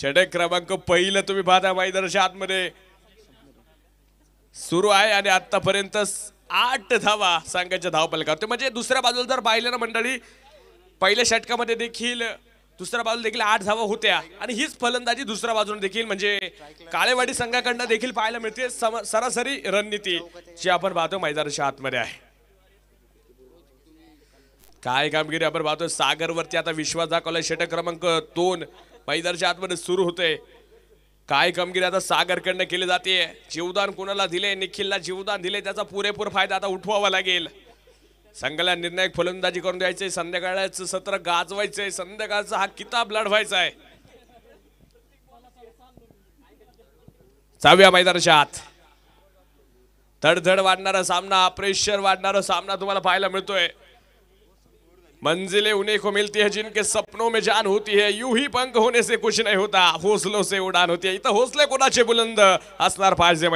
षडक क्रमांक पहिलं तुम्ही पाहता माहिती आतमध्ये सुरू आहे आणि आतापर्यंत आठ धावा संघाच्या धावपलकावर म्हणजे दुसऱ्या बाजूला जर पाहिलं ना मंडळी पहिल्या षटकामध्ये देखील दुसऱ्या बाजूला देखील आठ धावा होत्या आणि हीच फलंदाजी दुसऱ्या बाजूने देखील म्हणजे काळेवाडी संघाकडनं देखील पाहायला मिळते सरासरी रणनीती जी आपण पाहतो मैदानाच्या आतमध्ये आहे काय कामगिरी आपण पाहतो सागरवरती आता विश्वास दाखवला षटक क्रमांक दोन मैदानाच्या आतमध्ये सुरू होते काय कमगिरी आता सागरकडनं केली जाते जीवदान कोणाला दिले निखिलला जीवदान दिले त्याचा पुरेपूर फायदा आता उठवावा लागेल संघाला निर्णायक फलंदाजी करून द्यायचे संध्याकाळचं सत्र गाजवायचंय संध्याकाळचा हा किताब लढवायचा आहे चाव्या मैदानाच्या आत धडधड वाढणारा सामना प्रेशर वाढणारा सामना तुम्हाला पाहायला मिळतोय मंजिलें उन्हें को मिलती है जिनके सपनों में जान होती है यूं ही पंख होने से कुछ नहीं होता हौसलों से उडान होती है इथं हौसले कोणाचे बुलंद असणार पाहिजे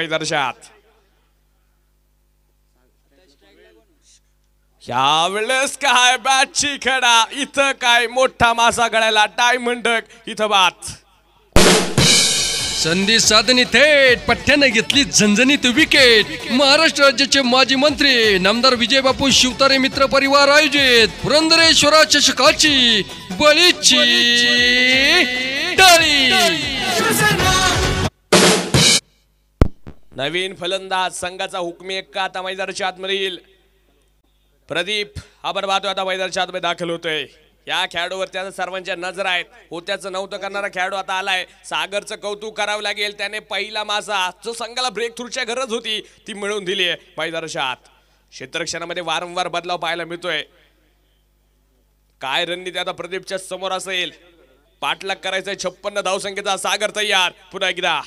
या यावेळेस काय बॅटची खडा इथं काय मोठा मासा गळायला डायमंडक इथं बात संधी साधनी थेट पठ्याने घेतली झणझणीत विकेट महाराष्ट्र राज्याचे माजी मंत्री नामदार विजय बापू शिवतारे मित्र परिवार आयोजित पुरंदरेश्वरा चषकाची बळीची टाळी नवीन फलंदाज संघाचा हुकमी एक्का आता मैदानाच्या आत प्रदीप हा पाहतोय आता मैदानाच्या आतमध्ये दाखल होतोय या खेळाडूवर आता सर्वांच्या नजर आहेत होत्याचं नव्हतं करणारा खेळाडू आता आलाय सागरचं कौतुक करावं लागेल त्याने पहिला मासा जो संघाला ब्रेक थ्रूच्या गरज होती ती मिळवून दिली आहे आत क्षेत्रक्षणामध्ये वारंवार बदलाव पाहायला मिळतोय काय रणनीती आता प्रदीपच्या समोर असेल पाठलाग करायचंय छप्पन्न धावसंख्येचा सागर तयार पुन्हा एकदा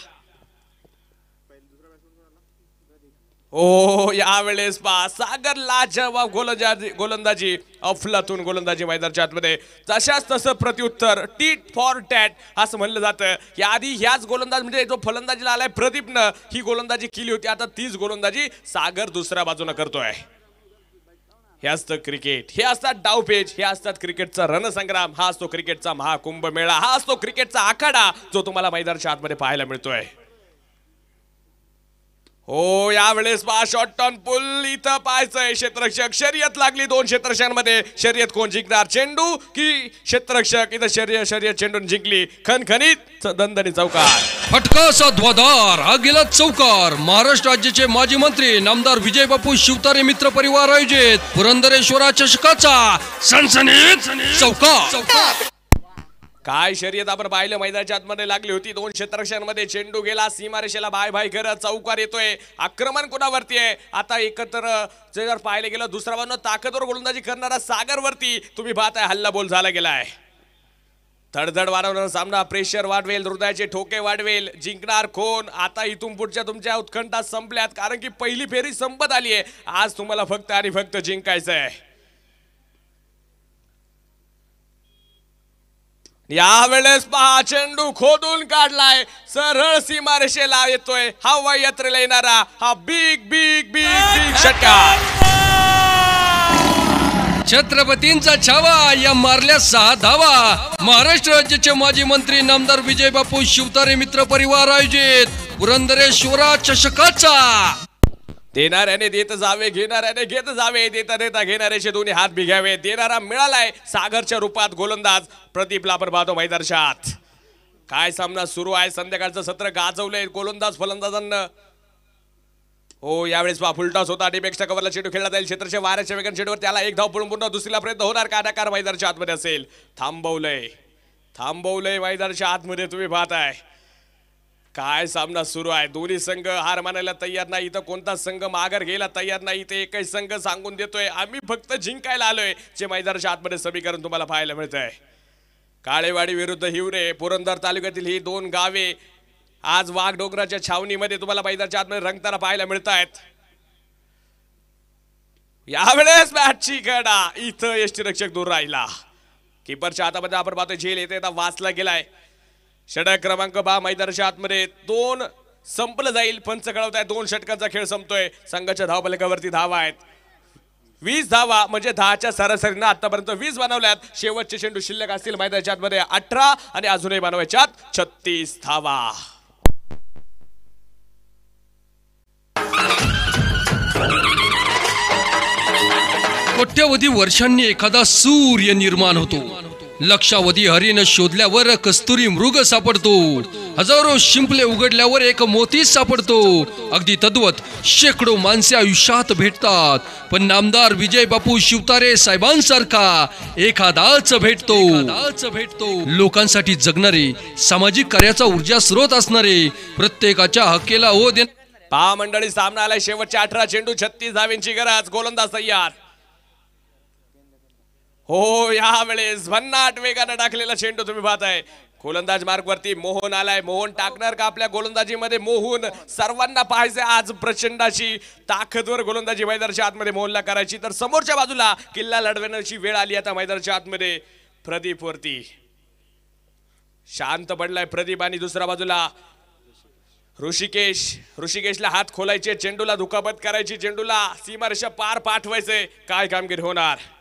ओ यावेळेस पा सागर लाजवाब गोलंदाजी गोलंदाजी अफलातून गोलंदाजी मैदानाच्या आतमध्ये तशाच तसं प्रत्युत्तर टीट फॉर टॅट असं म्हणलं जातं या आधी ह्याच गोलंदाज म्हणजे जो फलंदाजीला आलाय प्रदीपनं ही गोलंदाजी केली होती आता तीच गोलंदाजी सागर दुसऱ्या बाजूनं करतोय हे असतं क्रिकेट हे असतात पेज हे असतात क्रिकेटचा रणसंग्राम हा असतो क्रिकेटचा महाकुंभ मेळा हा असतो क्रिकेटचा आखाडा जो तुम्हाला मैदानाच्या आतमध्ये पाहायला मिळतोय हो यावेळेस पहा शॉर्ट टर्न पुल इथं पाहायचंय क्षेत्रक्षक शर्यत लागली दोन क्षेत्रक्षांमध्ये शर्यत कोण जिंकणार चेंडू की क्षेत्रक्षक इथं शर्य शर्यत चेंडून जिंकली खनखनीत दंदनी चौकार फटकासा ध्वदार हा गेला चौकार महाराष्ट्र राज्याचे माजी मंत्री नामदार विजय बापू शिवतारे मित्र परिवार आयोजित पुरंदरेश्वरा चषकाचा सनसनीत चौकार काय शर्यत आपण पाहिलं मैदानाच्या आतमध्ये लागली होती दोन क्षेत्रक्षांमध्ये चेंडू गेला सीमारेषेला बाय बाय करत चौकार येतोय आक्रमण कोणावरती आहे आता एकत्र जर पाहायला गेलं दुसरा बाजून ताकदवर गोलंदाजी करणारा सागरवरती तुम्ही आहे हल्ला बोल झाला गेलाय धडधड वाढवणार सामना प्रेशर वाढवेल हृदयाचे ठोके वाढवेल जिंकणार कोण आता इथून पुढच्या तुमच्या उत्खंठा संपल्यात कारण की पहिली फेरी संपत आली आहे आज तुम्हाला फक्त आणि फक्त जिंकायचं आहे यावेळेस पहा चेंडू खोदून काढलाय सरळ सीमारेषेला येतोय हवाई यात्रेला येणारा हा बिग बिग बिग बिग षटकार छत्रपतींचा छावा या मारल्या सहा धावा महाराष्ट्र राज्याचे माजी मंत्री नामदार विजय बापू शिवतारे मित्र परिवार आयोजित पुरंदरेश्वरा चषकाचा देणाऱ्याने देत जावे घेणाऱ्याने घेत जावे देता देता घेणाऱ्याचे दोन्ही हात भिघावे देणारा मिळालाय सागरच्या रूपात गोलंदाज प्रदीपला आपण पाहतो मैदर्शात काय सामना सुरू आहे संध्याकाळचं सत्र गाजवलंय गोलंदाज फलंदाजांना हो यावेळेस फुलटॉस होता डिपेक्षा कवरला चेंडू खेळला जाईल क्षेत्रच्या वाऱ्याच्या वेगन चेंडूवर त्याला एक धाव पळून पुन्हा दुसरीला प्रयत्न होणार का वाईदारच्या आतमध्ये असेल थांबवलंय थांबवलंय वाईदारच्या आतमध्ये तुम्ही पाहताय काय सामना सुरू आहे दोन्ही संघ हार मानायला तयार नाही इथं कोणता संघ माघार घ्यायला तयार नाही इथे एकही संघ सांगून देतोय आम्ही फक्त जिंकायला आलोय जे मैदानाच्या आतमध्ये समीकरण तुम्हाला पाहायला मिळत आहे काळेवाडी विरुद्ध हिवरे पुरंदर तालुक्यातील ही दोन गावे आज वाघ डोंगराच्या छावणीमध्ये तुम्हाला मैदानाच्या आतमध्ये रंगताना पाहायला मिळत आहेत यावेळेस मॅचची गडा इथं रक्षक दूर राहिला किपरच्या हातामध्ये आपण पाहतोय झेल येते वाचला गेलाय षटक क्रमांक बा मैदानाच्या आतमध्ये दोन संपलं जाईल पंच कळवत आहे दोन षटकांचा खेळ संपतोय संघाच्या धावपलकावरती धावा आहेत वीस धावा म्हणजे दहाच्या सरासरीनं आतापर्यंत वीस बनवल्यात शेवटचे चेंडू शिल्लक असतील मैदानाच्या आतमध्ये अठरा आणि अजूनही बनवायच्यात छत्तीस धावा कोट्यवधी वर्षांनी एखादा सूर्य निर्माण होतो लक्षावधी हरिण शोधल्यावर कस्तुरी मृग सापडतो हजारो शिंपले उघडल्यावर एक मोती सापडतो अगदी तद्वत शेकडो माणसे आयुष्यात भेटतात पण नामदार विजय बापू शिवतारे साहेबांसारखा एखादाच भेटतो भेटतो लोकांसाठी जगणारे सामाजिक कार्याचा ऊर्जा स्रोत असणारे प्रत्येकाच्या हक्केला हो दे पहा मंडळी सामना आलाय शेवटच्या अठरा चेंडू छत्तीस धावींची गरज गोलंदाज तयार हो यावेळेस भन्नाट वेगानं टाकलेला चेंडू तुम्ही पाहताय गोलंदाज मार्गवरती मोहन आलाय मोहन टाकणार का आपल्या गोलंदाजीमध्ये मोहन सर्वांना पाहायचं आज प्रचंडाची ताकदवर गोलंदाजी मैदानाच्या आतमध्ये मोहनला करायची तर समोरच्या बाजूला किल्ला लढवण्याची वेळ आली आता मैदानाच्या आतमध्ये प्रदीप वरती शांत पडलाय प्रदीप आणि दुसऱ्या बाजूला ऋषिकेश ऋषिकेशला हात खोलायचे चेंडूला दुखापत करायची चेंडूला सीमारेषा पार पाठवायचे काय कामगिरी होणार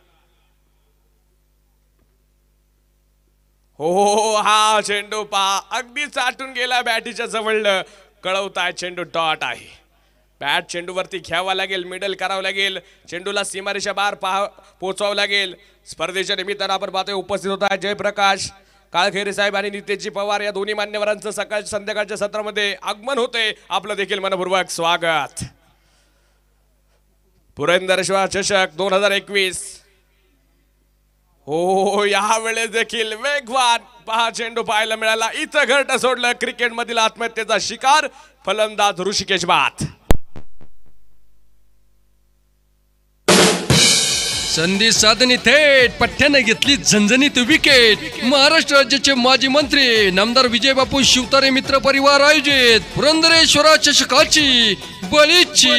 हो, हो, हो हा चेंडू पहा अगदी चाटून गेला बॅटीच्या जवळ आहे चेंडू डॉट आहे बॅट चेंडूवरती घ्यावा लागेल मिडल करावं लागेल चेंडूला सीमारेषा बार पाहा पोचावं लागेल स्पर्धेच्या निमित्तानं आपण पाहतोय उपस्थित आहे जयप्रकाश काळखेरे साहेब आणि नितेशजी पवार या दोन्ही मान्यवरांचं सकाळ संध्याकाळच्या सत्रामध्ये आगमन होते आपलं देखील मनपूर्वक स्वागत पुरेंदर शिवा चषक दोन हजार एकवीस हो यावेळेस देखील वेगवान पहा चेंडू पाहायला मिळाला इथं घरट सोडलं क्रिकेट मधील आत्महत्येचा शिकार फलंदाज ऋषिकेश बात संधी साधनी थेट पठ्ठ्याने घेतली झंझणीत विकेट महाराष्ट्र राज्याचे माजी मंत्री नामदार विजय बापू शिवतारे मित्र परिवार आयोजित पुरंदरेश्वरा चषकाची बळीची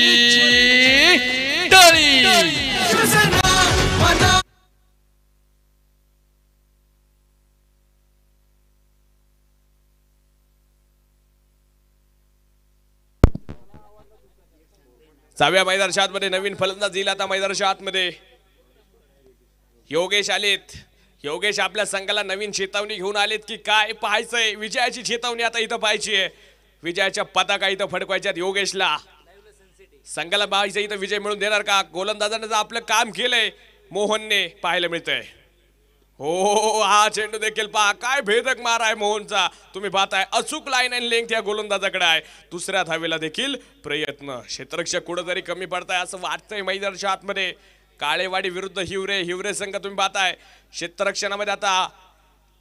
सहाव्या मैदानाच्या आतमध्ये नवीन फलंदाज येईल आता मैदानच्या आतमध्ये योगेश आलेत योगेश आपल्या संघाला नवीन चेतावणी घेऊन आलेत की काय पाहायचंय विजयाची चेतावणी आता इथं पाहायची आहे विजयाच्या पताका इथं फडकवायच्या योगेशला संघाला पाहायचं इथं विजय मिळून देणार का गोलंदाजानं आपलं काम केलंय मोहनने पाहायला मिळतंय हो, हो, हो, हो हा चेंडू देखील पहा काय भेदक मार आहे मोहनचा तुम्ही पाहताय अचूक लाईन आणि लेंथ या गोलंदाजाकडे आहे दुसऱ्या धावेला देखील प्रयत्न कुठं तरी कमी पडताय असं वाटतंय मैदानाच्या आतमध्ये काळेवाडी विरुद्ध हिवरे हिवरे संघ तुम्ही पाहताय क्षेत्ररक्षणामध्ये आता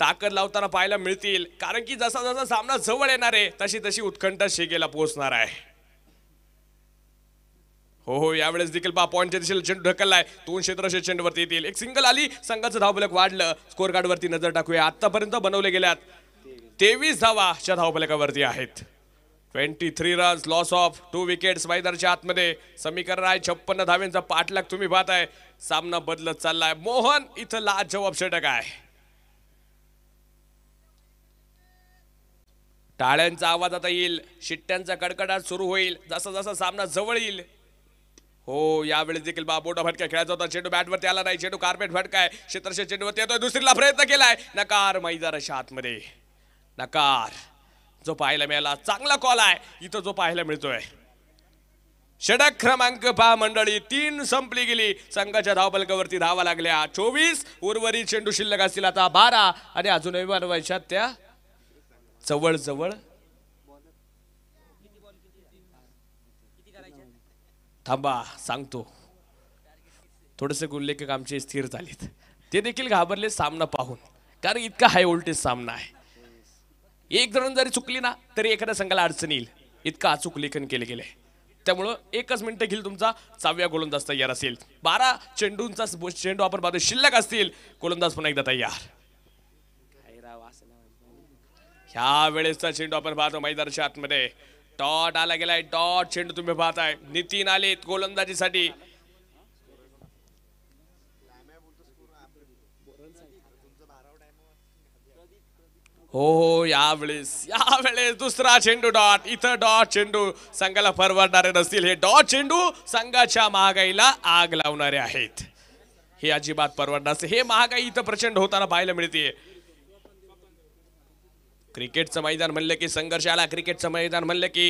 ताकद लावताना पाहायला मिळतील कारण की जसा जसा सामना जवळ येणार आहे तशी तशी उत्कंठा शेगेला पोहोचणार आहे हो हो यावेळेस देखील पहा पॉईंटच्या दिशेला चेंडू ढकललाय दोन क्षेत्रशे चेंडूवरती येतील एक सिंगल आली संघाचं धावफलक वाढलं स्कोर वरती नजर टाकूया आतापर्यंत बनवले गेल्यात तेवीस धावा अशा धावफलकावरती आहेत twenty three runs loss of two wickets मैदानच्या आतमध्ये समीकरण आहे छप्पन्न धाव्यांचा पाठलाग तुम्ही पाहताय सामना बदलत चाललाय मोहन इथं लाज जवाब षटक आहे टाळ्यांचा आवाज आता येईल शिट्ट्यांचा कडकडाट सुरू होईल जसा जसा सामना जवळ येईल हो यावेळी देखील बा बोटा फटक्या खेळायचा होता चेंडू बॅटवरती आला नाही चेंडू कार्पेट फटकाय क्षेत्रशे चेंडूवरती येतोय दुसरीला प्रयत्न केलाय नकार अशा आतमध्ये नकार जो पाहायला मिळाला चांगला कॉल आहे इथं जो पाहायला मिळतोय षडक क्रमांक पहा मंडळी तीन संपली गेली संघाच्या धावपलकावरती धावा लागल्या चोवीस उर्वरित चेंडू शिल्लक असतील आता बारा आणि अजूनही बनवायच्या त्या जवळ जवळ थांबा सांगतो थोडेसे गुल्लेखक आमचे स्थिर झालेत ते देखील घाबरले सामना पाहून कारण इतका हाय व्होल्टेज सामना आहे एक जण जरी चुकली ना तरी एखाद्या संघाला अडचण येईल इतकं अचूक लेखन केले गेले त्यामुळं एकच मिनिट घेईल तुमचा सहाव्या गोलंदाज तयार असेल बारा चेंडूंचा चेंडू आपण पाहतो शिल्लक असतील गोलंदाज पुन्हा एकदा तयार ह्या वेळेसचा चेंडू आपण पाहतो मैदानाच्या आतमध्ये डॉट आला गेलाय डॉट चेंडू तुम्ही पाहताय नितीन आले गोलंदाजीसाठी हो हो यावेळेस यावेळेस दुसरा चेंडू डॉट इथं डॉट चेंडू संघाला परवडणारे नसतील हे डॉट चेंडू संघाच्या महागाईला आग लावणारे आहेत हे अजिबात परवडणार हे महागाई इथं प्रचंड होताना पाहायला मिळते क्रिकेटचं मैदान म्हणलं की संघर्ष आला क्रिकेटचं मैदान म्हणलं की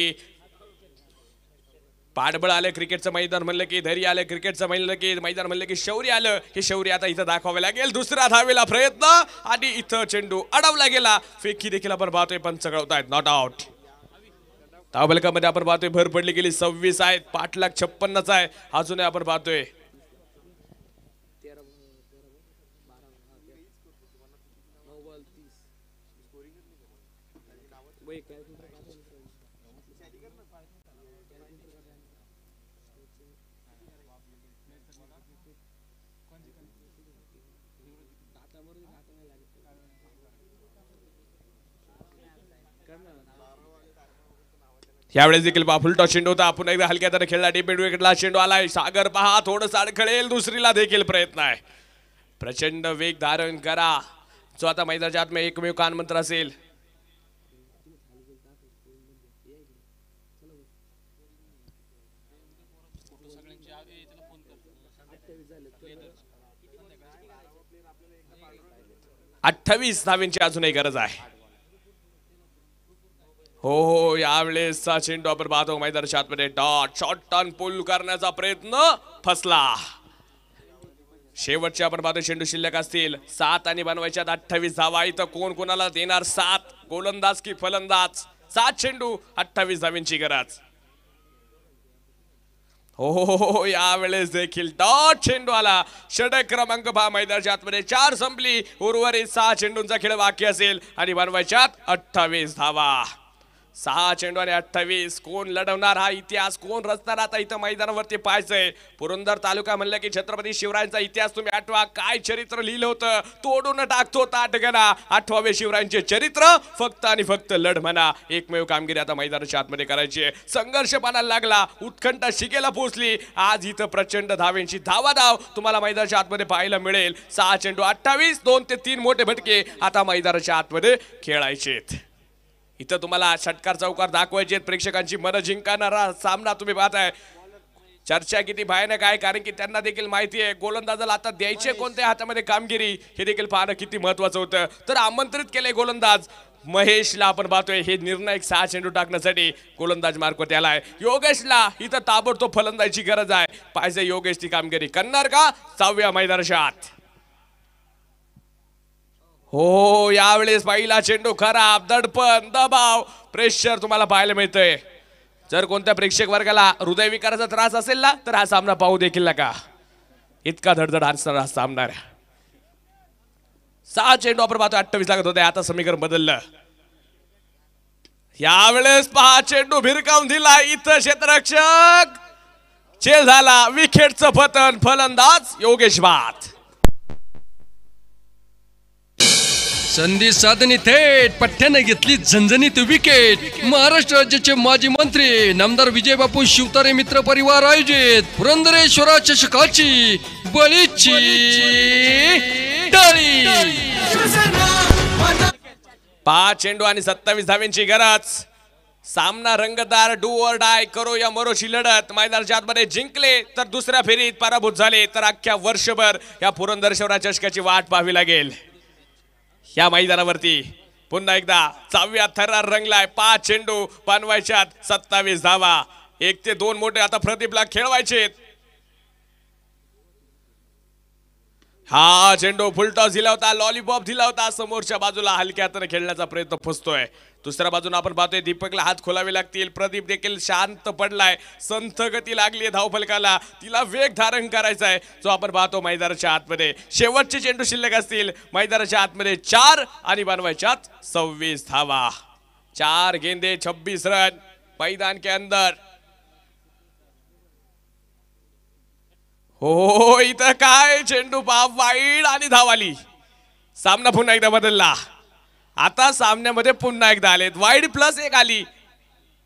पाठबळ आलं क्रिकेटचं मैदान म्हणलं की धैर्य आलं क्रिकेटचं म्हणलं की मैदान म्हणलं की शौर्य आलं हे शौर्य आता इथं दाखवावं लागेल दुसरा धावेला प्रयत्न आणि इथं चेंडू अडवला गेला फेकी देखील आपण पाहतोय पण चढवतायत नॉट आउट धावलकामध्ये आपण पाहतोय भर पडली गेली सव्वीस आहेत पाठ लाख छप्पन्नच आहे अजूनही आपण पाहतोय यावेळेस देखील फुलटा चेंडू होता आपण एकदा हलक्या तर खेळला डिपेंड विकेटला चेंडू आलाय सागर पहा थोडस अडखळेल दुसरीला देखील प्रयत्न आहे प्रचंड वेग धारण करा जो आता मैदानाच्या आतमध्ये एकमेव मंत्र असेल अठ्ठावीस धावींची अजूनही गरज आहे हो हो सहा चेंडू आपण पाहतो मैदानाच्या आतमध्ये डॉट शॉर्ट टर्न पुल करण्याचा प्रयत्न फसला शेवटचे आपण पाहतो चेंडू शिल्लक असतील सात आणि बनवायच्या अठ्ठावीस धावा इथं कोण कोणाला देणार सात गोलंदाज की फलंदाज सात चेंडू अठ्ठावीस धावींची गरज हो हो, हो, हो यावेळेस देखील डॉट चेंडू आला षडक क्रमांक भा मैदानाच्या आतमध्ये चार संपली उर्वरित सहा चेंडूंचा खेळ बाकी असेल आणि बनवायच्यात अठ्ठावीस धावा सहा चेंडू आणि अठ्ठावीस कोण लढवणार हा इतिहास कोण रचणार आता इथं मैदानावरती पाहायचंय पुरंदर तालुका म्हणलं की छत्रपती शिवरायांचा इतिहास तुम्ही आठवा काय चरित्र लिहिलं होतं तोडून टाकतो ताटगणा आठवावे शिवरायांचे चरित्र फक्त आणि फक्त लढ म्हणा एकमेव कामगिरी आता मैदानाच्या आतमध्ये करायची संघर्ष पाहायला लागला उत्खंठा शिकेला पोचली आज इथं प्रचंड धावेंची धावा धाव तुम्हाला मैदानाच्या आतमध्ये पाहायला मिळेल सहा चेंडू अठ्ठावीस दोन ते तीन मोठे भटके आता मैदानाच्या आतमध्ये खेळायचे इथं तुम्हाला षटकार चौकार दाखवायचे प्रेक्षकांची मनं जिंकणारा सामना तुम्ही पाहताय चर्चा किती भयानक आहे कारण की त्यांना देखील माहिती आहे गोलंदाजाला आता द्यायचे कोणत्या हातामध्ये कामगिरी हे देखील पाहणं किती महत्वाचं होतं तर आमंत्रित केले गोलंदाज महेशला आपण पाहतोय हे निर्णायक सहा चेंडू टाकण्यासाठी गोलंदाज मार्फत आलाय योगेशला इथं ताबडतोब फलंदाजची गरज आहे पाहिजे ती कामगिरी करणार का सहाव्या मैदानाच्या हो यावेळेस पहिला चेंडू खराब दडपण दबाव प्रेशर तुम्हाला पाहायला मिळतंय जर कोणत्या प्रेक्षक वर्गाला हृदयविकाराचा त्रास असेल ना तर हा सामना पाहू देखील नका इतका धडधड असणार हा सामना सहा चेंडू आपण पाहतो अठ्ठावीस लागत होते आता समीकरण बदललं यावेळेस पहा चेंडू भिरकावून दिला इथं क्षेत्ररक्षक चेल झाला विकेटचं पतन फलंदाज योगेश बात संधी साधनी थेट पठ्याने घेतली झणझणीत विकेट महाराष्ट्र राज्याचे माजी मंत्री नामदार विजय बापू शिवतारे मित्र परिवार आयोजित पुरंदरेश्वरा चषकाची बळीची पाच चेंडू आणि सत्तावीस धाव्यांची गरज सामना रंगदार डू ओर डाय करो या मरोशी लढत मायदारच्या आतमध्ये जिंकले तर दुसऱ्या फेरीत पराभूत झाले तर अख्ख्या वर्षभर या पुरंदर चषकाची वाट पाहावी लागेल या मैदानावरती पुन्हा एकदा चाव्या थरार रंगलाय पाच चेंडू पानवायच्यात सत्तावीस धावा एक ते दोन मोठे आता प्रदीपला खेळवायचे हा चेंडू फुलटॉस दिला होता लॉलीपॉप दिला होता समोरच्या बाजूला हलक्या तर खेळण्याचा प्रयत्न फसतोय दुसऱ्या बाजूने आपण पाहतोय दीपकला हात खोलावे लागतील प्रदीप देखील शांत पडलाय संथ गती लागली आहे धावफलकाला तिला वेग धारण करायचा आहे जो आपण पाहतो मैदानाच्या आतमध्ये शेवटचे चेंडू शिल्लक असतील मैदानाच्या आतमध्ये चार आणि बनवायच्यात सव्वीस धावा चार गेंदे छब्बीस रन मैदान के अंदर हो इथं काय चेंडू बाप वाईट आणि धावाली सामना पुन्हा एकदा बदलला आता सामन्यामध्ये पुन्हा एकदा आलेत वाईड प्लस एक आली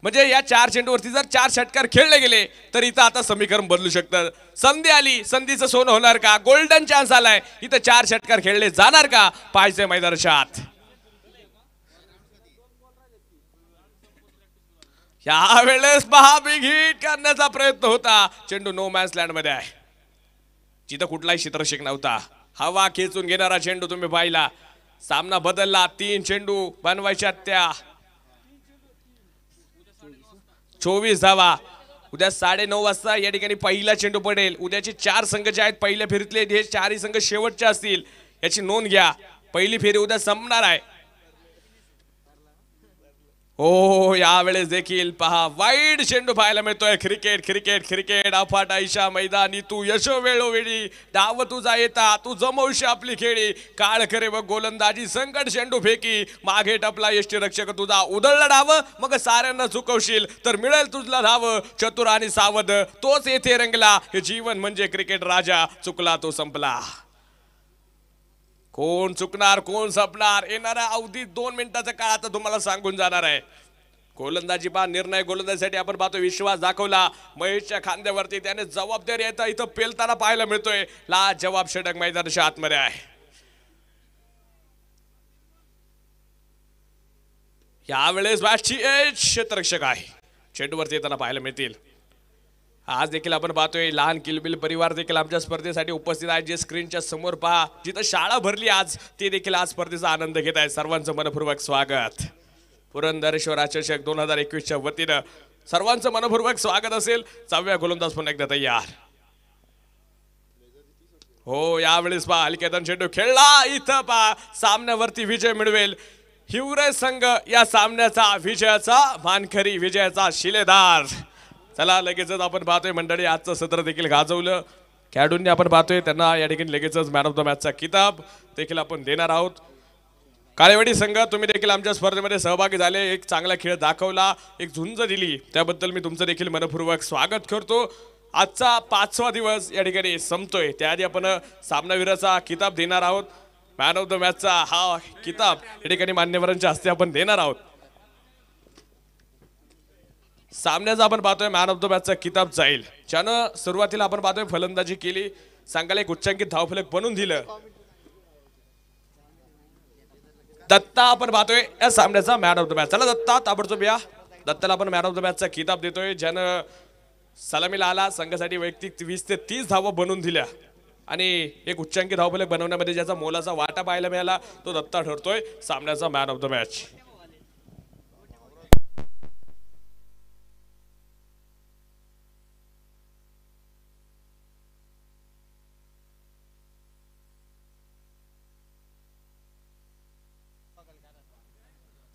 म्हणजे या चार चेंडूवरती जर चार षटकार खेळले गेले तर इथं आता समीकरण बदलू शकतं संधी आली संधीचं सोनं होणार का गोल्डन चान्स आलाय इथं चार षटकार खेळले जाणार का पाहिजे मैदानात या वेळेस हिट करण्याचा प्रयत्न होता चेंडू नो मॅन्स लँड मध्ये आहे जिथं कुठलाही शिक नव्हता हवा खेचून घेणारा चेंडू तुम्ही पाहिला सामना बदलला तीन चेंडू बनवायच्या त्या चोवीस धावा उद्या साडे नऊ वाजता या ठिकाणी पहिला चेंडू पडेल उद्याचे चार संघ जे आहेत पहिल्या फेरीतले हे चारही संघ शेवटचे असतील याची नोंद घ्या पहिली फेरी उद्या संपणार आहे ओ यावेळेस देखील पहा वाईट चेंडू पाहायला मिळतोय क्रिकेट क्रिकेट क्रिकेट अफाट आयशा मैदानी तू यशो वेळोवेळी डाव तुझा येता तू जमवशी आपली खेळी काळ करे व गोलंदाजी संकट चेंडू फेकी मागे टपला यष्टीरक्षक तुझा उधळला डाव मग साऱ्यांना चुकवशील तर मिळेल तुझला धाव चतुर आणि सावध तोच येथे रंगला हे जीवन म्हणजे क्रिकेट राजा चुकला तो संपला कोण चुकणार कोण संपणार येणाऱ्या अवधी दोन मिनिटाचा काळ आता तुम्हाला सांगून जाणार आहे गोलंदाजी पा निर्णय गोलंदाजीसाठी आपण पाहतो विश्वास दाखवला महेशच्या खांद्यावरती त्याने जबाबदारी येता इथं पेलताना पाहायला मिळतोय ला जवाब षटक मैदानाच्या आतमध्ये आहे यावेळेस बादशी क्षेत्ररक्षक आहे चेंडूवरती येताना पाहायला मिळतील आज देखील आपण पाहतोय लहान किलबिल परिवार देखील आमच्या स्पर्धेसाठी उपस्थित आहे जे स्क्रीनच्या समोर पहा जिथं शाळा भरली आज ते देखील आज स्पर्धेचा आनंद घेत आहे सर्वांचं मनपूर्वक स्वागत पुरंदरेश्वर चषक दोन हजार एकवीसच्या वतीनं सर्वांचं मनपूर्वक स्वागत असेल सहाव्या गोलंदाज पण एकदा तयार हो यावेळेस पहा अलिकेतन चेंडू खेळला इथं पहा सामन्यावरती विजय मिळवेल हिवरे संघ या सामन्याचा विजयाचा मानखरी विजयाचा शिलेदार चला लगेचच आपण पाहतोय मंडळी आजचं सत्र देखील गाजवलं खेळाडूंनी आपण पाहतोय त्यांना या ठिकाणी लगेचच मॅन ऑफ द मॅचचा किताब देखील आपण देणार आहोत काळेवाडी संघ तुम्ही देखील आमच्या स्पर्धेमध्ये सहभागी झाले एक चांगला खेळ दाखवला एक झुंज दिली त्याबद्दल मी तुमचं देखील मनपूर्वक स्वागत करतो आजचा पाचवा दिवस या ठिकाणी संपतोय त्याआधी आपण सामनावीराचा किताब देणार आहोत मॅन ऑफ द मॅचचा हा किताब या ठिकाणी मान्यवरांच्या हस्ते आपण देणार आहोत सामन्याचा आपण पाहतोय मॅन ऑफ द मॅचचा किताब जाईल ज्यानं सुरुवातीला आपण पाहतोय फलंदाजी केली सांगायला एक उच्चांकित धावफलक बनून दिलं दत्ता आपण पाहतोय या सामन्याचा मॅन ऑफ द मॅच चला दत्ता ताबडतोब या दत्ताला आपण मॅन ऑफ द मॅचचा किताब देतोय ज्यानं सलामीला आला संघासाठी वैयक्तिक वीस ते तीस धावा बनून दिल्या आणि एक उच्चांकी धावफलक बनवण्यामध्ये ज्याचा मोलाचा वाटा पाहायला मिळाला तो दत्ता ठरतोय सामन्याचा मॅन ऑफ द मॅच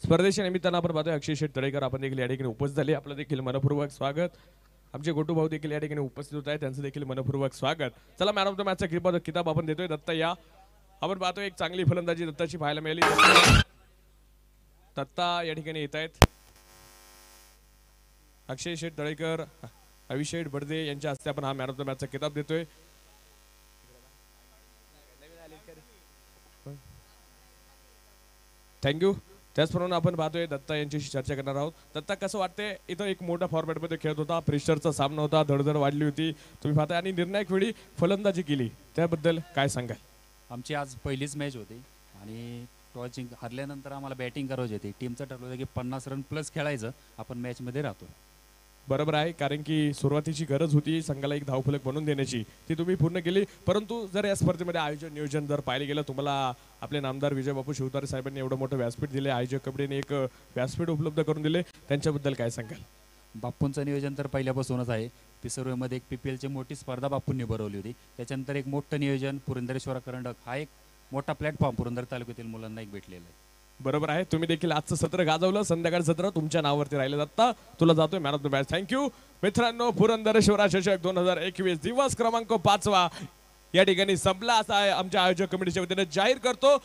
स्पर्धेच्या निमित्तानं आपण पाहतोय अक्षय शेठ तळेकर आपण देखील या ठिकाणी उपस्थित झाले आपलं देखील मनपूर्वक स्वागत आमचे गोटू भाऊ देखील या ठिकाणी उपस्थित होत आहेत त्यांचं देखील मनपूर्वक स्वागत चला मॅन ऑफ द मॅचचा किताब किताब आपण देतोय दत्ता या आपण पाहतोय एक चांगली फलंदाजी दत्ताची पाहायला मिळाली दत्ता या ठिकाणी येत आहेत अक्षय शेठ तळेकर अभिषेक बडदे यांच्या हस्ते आपण हा मॅन ऑफ द मॅचचा किताब देतोय थँक्यू त्याचप्रमाणे आपण पाहतोय दत्ता यांच्याशी चर्चा करणार आहोत दत्ता कसं वाटते इथं एक मोठा फॉर्मॅटमध्ये खेळत होता प्रेशरचा सामना होता धडधड वाढली होती तुम्ही पाहता आणि निर्णायक वेळी फलंदाजी केली त्याबद्दल काय सांगाल आमची आज पहिलीच मॅच होती आणि टॉस जिंक हरल्यानंतर आम्हाला बॅटिंग करायची होती टीमचं ठरवलं की पन्नास रन प्लस खेळायचं आपण मॅचमध्ये राहतो बरोबर आहे कारण की सुरुवातीची गरज होती संघाला एक धावफलक बनवून देण्याची ती तुम्ही पूर्ण केली परंतु जर या स्पर्धेमध्ये आयोजन नियोजन जर पाहिलं गेलं तुम्हाला आपले नामदार विजय बापू शिवतारे साहेबांनी एवढं मोठं व्यासपीठ दिले आयोजक कबड्डीने एक व्यासपीठ उपलब्ध करून दिले त्यांच्याबद्दल काय सांगाल बाप्पूंचं नियोजन तर पहिल्यापासूनच आहे पिसर्वेमध्ये एक पी पी एलची मोठी स्पर्धा बाप्पूंनी भरवली होती त्याच्यानंतर एक मोठं नियोजन पुरंदरेश्वर करंडक हा एक मोठा प्लॅटफॉर्म पुरंदर तालुक्यातील मुलांना एक भेटलेला आहे बरोबर आहे तुम्ही देखील आजचं सत्र गाजवलं संध्याकाळ सत्र तुमच्या नावावरती राहिले जाता तुला जातोय man of the match thank you मित्रांनो पुरंदर शिवराज दोन हजार एकवीस दिवस क्रमांक पाचवा या ठिकाणी संपला असा आहे आमच्या आयोजक कमिटीच्या वतीने जाहीर करतो